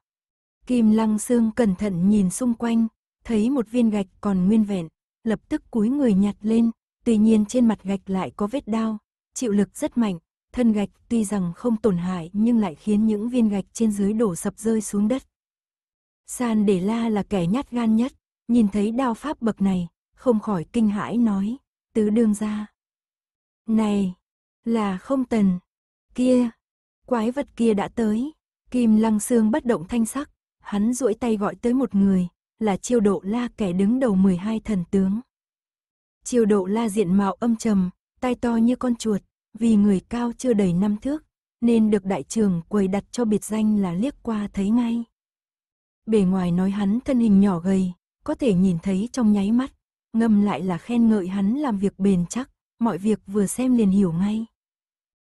Kim Lăng Sương cẩn thận nhìn xung quanh, thấy một viên gạch còn nguyên vẹn, lập tức cúi người nhặt lên, Tuy nhiên trên mặt gạch lại có vết đao, chịu lực rất mạnh, thân gạch tuy rằng không tổn hại nhưng lại khiến những viên gạch trên dưới đổ sập rơi xuống đất. San để la là kẻ nhát gan nhất, nhìn thấy đao pháp bậc này, không khỏi kinh hãi nói, tứ đương ra. Này, là không tần, kia, quái vật kia đã tới, kim lăng xương bất động thanh sắc, hắn duỗi tay gọi tới một người, là chiêu độ la kẻ đứng đầu 12 thần tướng. Triều độ La diện mạo âm trầm, tai to như con chuột, vì người cao chưa đầy năm thước, nên được đại trường quầy đặt cho biệt danh là liếc qua thấy ngay. Bề ngoài nói hắn thân hình nhỏ gầy, có thể nhìn thấy trong nháy mắt, ngâm lại là khen ngợi hắn làm việc bền chắc, mọi việc vừa xem liền hiểu ngay.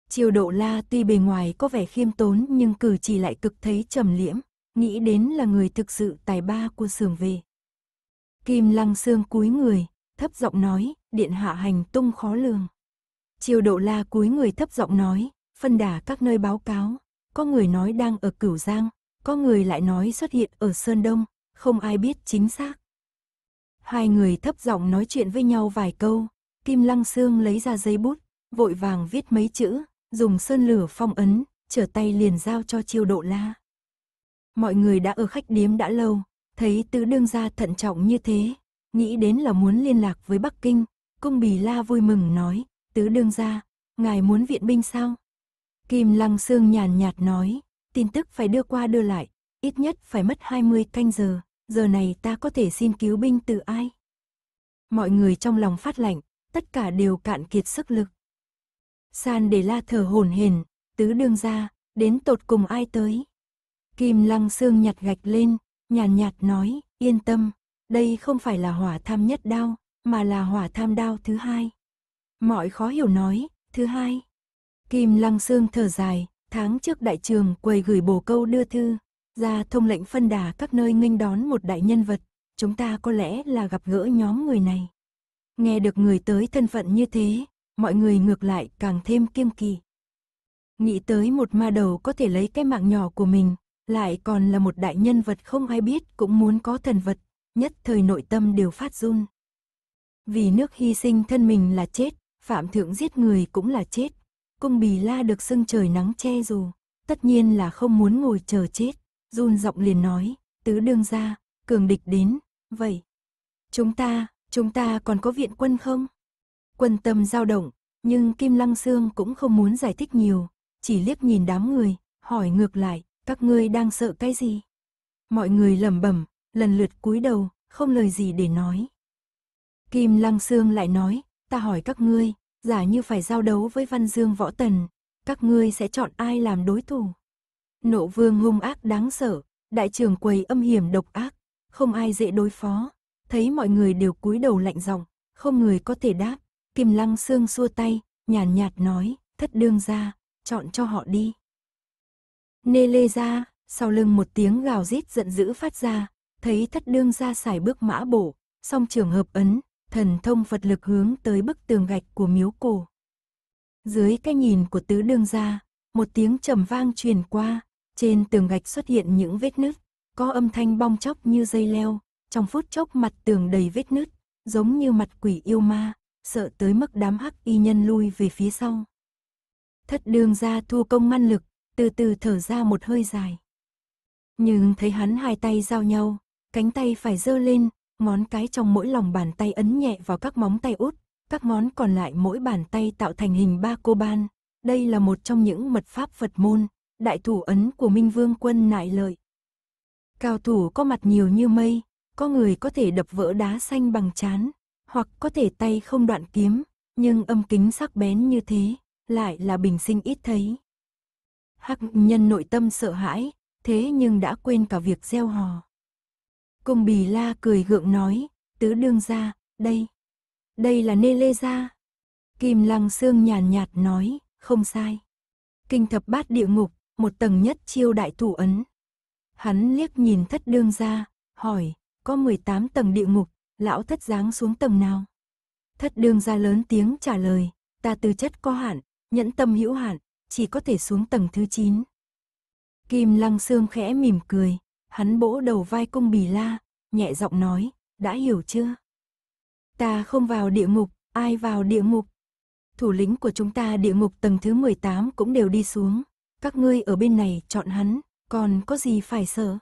Triều độ La tuy bề ngoài có vẻ khiêm tốn nhưng cử chỉ lại cực thấy trầm liễm, nghĩ đến là người thực sự tài ba của xưởng về. Kim Lăng xương cúi người, thấp giọng nói, điện hạ hành tung khó lường. Triều độ la cúi người thấp giọng nói, phân đà các nơi báo cáo, có người nói đang ở Cửu Giang, có người lại nói xuất hiện ở Sơn Đông, không ai biết chính xác. Hai người thấp giọng nói chuyện với nhau vài câu, Kim Lăng Sương lấy ra giấy bút, vội vàng viết mấy chữ, dùng sơn lửa phong ấn, trở tay liền giao cho chiêu độ la. Mọi người đã ở khách điếm đã lâu, thấy tứ đương gia thận trọng như thế, nghĩ đến là muốn liên lạc với Bắc Kinh, cung bì la vui mừng nói, tứ đương ra, ngài muốn viện binh sao? Kim Lăng Sương nhàn nhạt nói, tin tức phải đưa qua đưa lại, ít nhất phải mất 20 canh giờ, giờ này ta có thể xin cứu binh từ ai? Mọi người trong lòng phát lạnh, tất cả đều cạn kiệt sức lực. San để la thở hổn hển, tứ đương ra, đến tột cùng ai tới? Kim Lăng Sương nhặt gạch lên, nhàn nhạt nói, yên tâm, đây không phải là hỏa tham nhất đao, mà là hỏa tham đao thứ hai. Mọi khó hiểu nói, thứ hai. Kim Lăng Sương thở dài, tháng trước đại trường quầy gửi bồ câu đưa thư, ra thông lệnh phân đà các nơi nghênh đón một đại nhân vật, chúng ta có lẽ là gặp gỡ nhóm người này. Nghe được người tới thân phận như thế, mọi người ngược lại càng thêm kiêng kỳ. Nghĩ tới một ma đầu có thể lấy cái mạng nhỏ của mình, lại còn là một đại nhân vật không ai biết cũng muốn có thần vật, nhất thời nội tâm đều phát run. Vì nước hy sinh thân mình là chết, phạm thượng giết người cũng là chết, cung bì la được sưng trời nắng che dù, tất nhiên là không muốn ngồi chờ chết, run giọng liền nói, tứ đương ra, cường địch đến, vậy. Chúng ta, chúng ta còn có viện quân không? Quân tâm dao động, nhưng Kim Lăng Sương cũng không muốn giải thích nhiều, chỉ liếc nhìn đám người, hỏi ngược lại, các ngươi đang sợ cái gì? Mọi người lẩm bẩm, lần lượt cúi đầu, không lời gì để nói. Kim Lăng Sương lại nói, ta hỏi các ngươi, giả như phải giao đấu với Văn Dương Võ Tần, các ngươi sẽ chọn ai làm đối thủ? Nộ vương hung ác đáng sợ, đại trưởng quầy âm hiểm độc ác, không ai dễ đối phó, thấy mọi người đều cúi đầu lạnh giọng, không người có thể đáp, Kim Lăng Sương xua tay, nhàn nhạt nói, thất đương ra, chọn cho họ đi. Nê lê ra, sau lưng một tiếng gào rít giận dữ phát ra, thấy thất đương ra xài bước mã bổ, song trường hợp ấn, thần thông vật lực hướng tới bức tường gạch của miếu cổ. Dưới cái nhìn của tứ đương gia, một tiếng trầm vang truyền qua, trên tường gạch xuất hiện những vết nứt, có âm thanh bong chóc như dây leo, trong phút chốc mặt tường đầy vết nứt, giống như mặt quỷ yêu ma, sợ tới mức đám hắc y nhân lui về phía sau. Thất đương gia thu công ngăn lực, từ từ thở ra một hơi dài. Nhưng thấy hắn hai tay giao nhau, Cánh tay phải giơ lên, ngón cái trong mỗi lòng bàn tay ấn nhẹ vào các móng tay út, các ngón còn lại mỗi bàn tay tạo thành hình ba cô ban. Đây là một trong những mật pháp Phật môn, đại thủ ấn của Minh Vương quân nại lợi. Cao thủ có mặt nhiều như mây, có người có thể đập vỡ đá xanh bằng chán, hoặc có thể tay không đoạn kiếm, nhưng âm kính sắc bén như thế, lại là bình sinh ít thấy. Hắc nhân nội tâm sợ hãi, thế nhưng đã quên cả việc gieo hò cung bì la cười gượng nói, tứ đương gia đây, đây là nê lê gia. Kim lăng xương nhàn nhạt nói, không sai. Kinh thập bát địa ngục, một tầng nhất chiêu đại thủ ấn. Hắn liếc nhìn thất đương gia hỏi, có 18 tầng địa ngục, lão thất giáng xuống tầng nào? Thất đương gia lớn tiếng trả lời, ta tư chất có hạn, nhẫn tâm hữu hạn, chỉ có thể xuống tầng thứ 9. Kim lăng xương khẽ mỉm cười, Hắn bỗ đầu vai cung bì la, nhẹ giọng nói, đã hiểu chưa? Ta không vào địa ngục, ai vào địa ngục? Thủ lĩnh của chúng ta địa ngục tầng thứ 18 cũng đều đi xuống, các ngươi ở bên này chọn hắn, còn có gì phải sợ?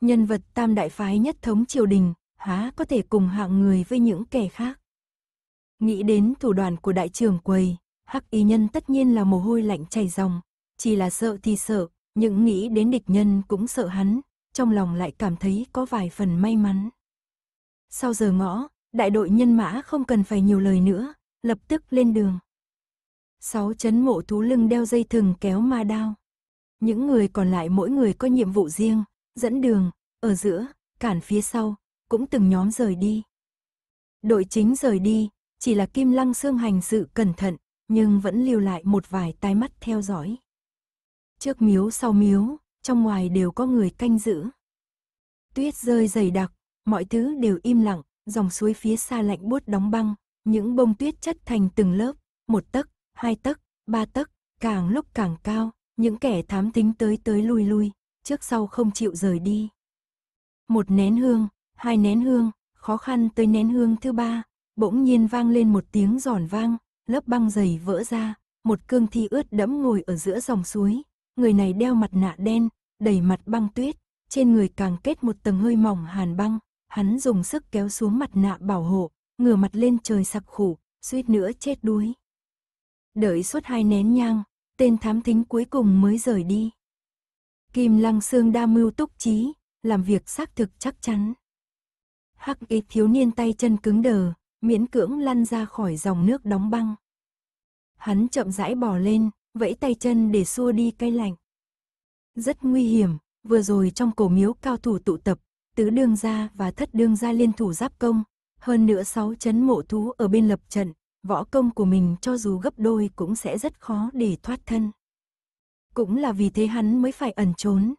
Nhân vật tam đại phái nhất thống triều đình, há có thể cùng hạng người với những kẻ khác. Nghĩ đến thủ đoạn của đại trưởng quầy, hắc y nhân tất nhiên là mồ hôi lạnh chảy ròng, chỉ là sợ thì sợ, những nghĩ đến địch nhân cũng sợ hắn, trong lòng lại cảm thấy có vài phần may mắn. Sau giờ ngõ, đại đội nhân mã không cần phải nhiều lời nữa, lập tức lên đường. Sáu chấn mộ thú lưng đeo dây thừng kéo ma đao. Những người còn lại mỗi người có nhiệm vụ riêng, dẫn đường, ở giữa, cản phía sau, cũng từng nhóm rời đi. Đội chính rời đi, chỉ là Kim Lăng Sương hành sự cẩn thận, nhưng vẫn lưu lại một vài tai mắt theo dõi. Trước miếu sau miếu, trong ngoài đều có người canh giữ. Tuyết rơi dày đặc, mọi thứ đều im lặng, dòng suối phía xa lạnh buốt đóng băng, những bông tuyết chất thành từng lớp, một tấc, hai tấc, ba tấc, càng lúc càng cao, những kẻ thám tính tới tới lui lui, trước sau không chịu rời đi. Một nén hương, hai nén hương, khó khăn tới nén hương thứ ba, bỗng nhiên vang lên một tiếng giòn vang, lớp băng dày vỡ ra, một cương thi ướt đẫm ngồi ở giữa dòng suối, người này đeo mặt nạ đen, đầy mặt băng tuyết, trên người càng kết một tầng hơi mỏng hàn băng, hắn dùng sức kéo xuống mặt nạ bảo hộ, ngửa mặt lên trời sặc khủ, suýt nữa chết đuối. Đợi suốt hai nén nhang, tên thám thính cuối cùng mới rời đi. Kim Lăng Sương đa mưu túc trí, làm việc xác thực chắc chắn. Hắc y thiếu niên tay chân cứng đờ, miễn cưỡng lăn ra khỏi dòng nước đóng băng. Hắn chậm rãi bò lên, vẫy tay chân để xua đi cây lạnh. Rất nguy hiểm, vừa rồi trong cổ miếu cao thủ tụ tập, tứ đương gia và thất đương gia liên thủ giáp công, hơn nữa sáu chấn mộ thú ở bên lập trận, võ công của mình cho dù gấp đôi cũng sẽ rất khó để thoát thân. Cũng là vì thế hắn mới phải ẩn trốn.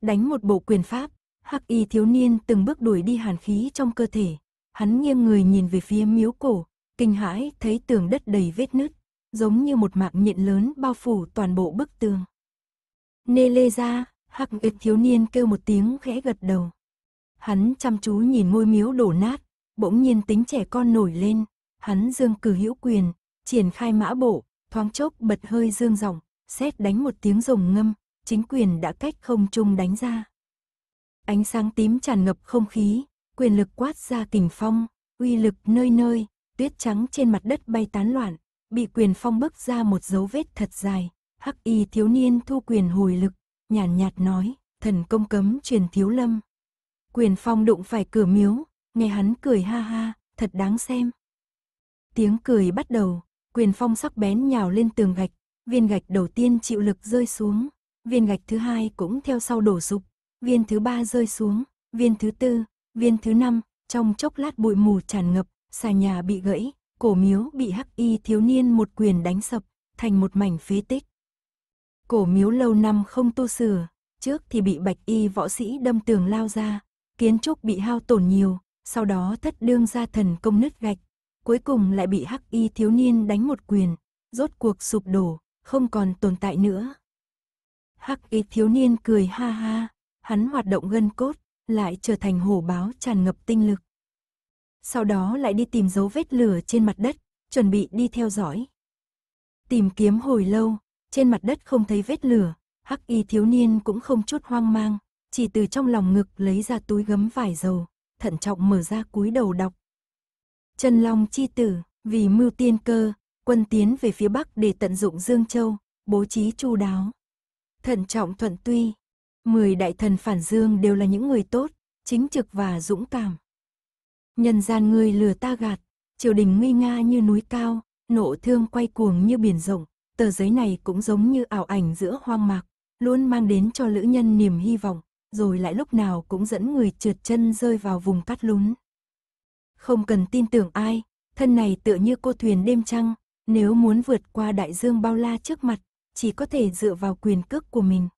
Đánh một bộ quyền pháp, hắc y thiếu niên từng bước đuổi đi hàn khí trong cơ thể, hắn nghiêng người nhìn về phía miếu cổ, kinh hãi thấy tường đất đầy vết nứt giống như một mạng nhện lớn bao phủ toàn bộ bức tường. Nê lê ra, hắc ếch thiếu niên kêu một tiếng khẽ gật đầu. Hắn chăm chú nhìn ngôi miếu đổ nát, bỗng nhiên tính trẻ con nổi lên, hắn dương cử hữu quyền, triển khai mã bộ, thoáng chốc bật hơi dương giọng, xét đánh một tiếng rồng ngâm, chính quyền đã cách không trung đánh ra. Ánh sáng tím tràn ngập không khí, quyền lực quát ra kình phong, uy lực nơi nơi, tuyết trắng trên mặt đất bay tán loạn, bị quyền phong bức ra một dấu vết thật dài. Hắc y thiếu niên thu quyền hồi lực, nhàn nhạt, nhạt nói, thần công cấm truyền thiếu lâm. Quyền phong đụng phải cửa miếu, nghe hắn cười ha ha, thật đáng xem. Tiếng cười bắt đầu, quyền phong sắc bén nhào lên tường gạch, viên gạch đầu tiên chịu lực rơi xuống, viên gạch thứ hai cũng theo sau đổ sụp, viên thứ ba rơi xuống, viên thứ tư, viên thứ năm, trong chốc lát bụi mù tràn ngập, xà nhà bị gãy, cổ miếu bị hắc y thiếu niên một quyền đánh sập, thành một mảnh phế tích. Cổ miếu lâu năm không tu sửa, trước thì bị bạch y võ sĩ đâm tường lao ra, kiến trúc bị hao tổn nhiều, sau đó thất đương gia thần công nứt gạch, cuối cùng lại bị hắc y thiếu niên đánh một quyền, rốt cuộc sụp đổ, không còn tồn tại nữa. Hắc y thiếu niên cười ha ha, hắn hoạt động gân cốt, lại trở thành hổ báo tràn ngập tinh lực sau đó lại đi tìm dấu vết lửa trên mặt đất, chuẩn bị đi theo dõi. Tìm kiếm hồi lâu, trên mặt đất không thấy vết lửa, hắc y thiếu niên cũng không chút hoang mang, chỉ từ trong lòng ngực lấy ra túi gấm vải dầu, thận trọng mở ra cúi đầu đọc. Chân Long chi tử, vì mưu tiên cơ, quân tiến về phía bắc để tận dụng Dương Châu, bố trí chu đáo. Thận trọng thuận tuy, mười đại thần phản dương đều là những người tốt, chính trực và dũng cảm. Nhân gian ngươi lừa ta gạt, triều đình nguy nga như núi cao, nộ thương quay cuồng như biển rộng, tờ giấy này cũng giống như ảo ảnh giữa hoang mạc, luôn mang đến cho lữ nhân niềm hy vọng, rồi lại lúc nào cũng dẫn người trượt chân rơi vào vùng cát lún. Không cần tin tưởng ai, thân này tựa như cô thuyền đêm trăng, nếu muốn vượt qua đại dương bao la trước mặt, chỉ có thể dựa vào quyền cước của mình.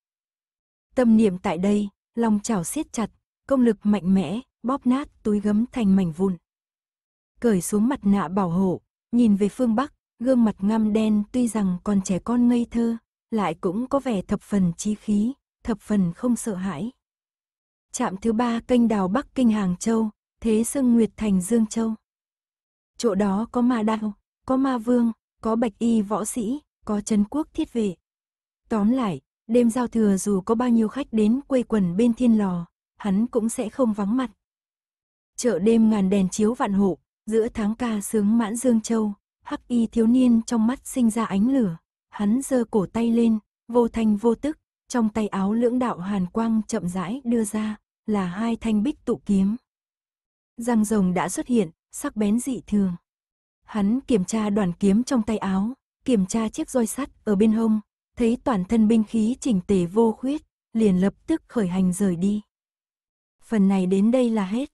Tâm niệm tại đây, lòng chảo siết chặt, công lực mạnh mẽ, bóp nát túi gấm thành mảnh vụn. Cởi xuống mặt nạ bảo hộ, nhìn về phương Bắc, gương mặt ngăm đen tuy rằng còn trẻ con ngây thơ, lại cũng có vẻ thập phần chí khí, thập phần không sợ hãi. Trạm thứ ba kênh đào Bắc Kinh Hàng Châu, Thế Sương Nguyệt Thành Dương Châu. Chỗ đó có ma đạo, có ma vương, có bạch y võ sĩ, có chấn quốc thiết vệ. Tóm lại, đêm giao thừa dù có bao nhiêu khách đến quây quần bên thiên lò, hắn cũng sẽ không vắng mặt. Chợ đêm ngàn đèn chiếu vạn hộ, giữa tháng ca sướng mãn dương châu, hắc y thiếu niên trong mắt sinh ra ánh lửa, hắn giơ cổ tay lên, vô thanh vô tức, trong tay áo lưỡng đạo hàn quang chậm rãi đưa ra, là hai thanh bích tụ kiếm. Răng rồng đã xuất hiện, sắc bén dị thường. Hắn kiểm tra đoàn kiếm trong tay áo, kiểm tra chiếc roi sắt ở bên hông, thấy toàn thân binh khí chỉnh tề vô khuyết, liền lập tức khởi hành rời đi. Phần này đến đây là hết.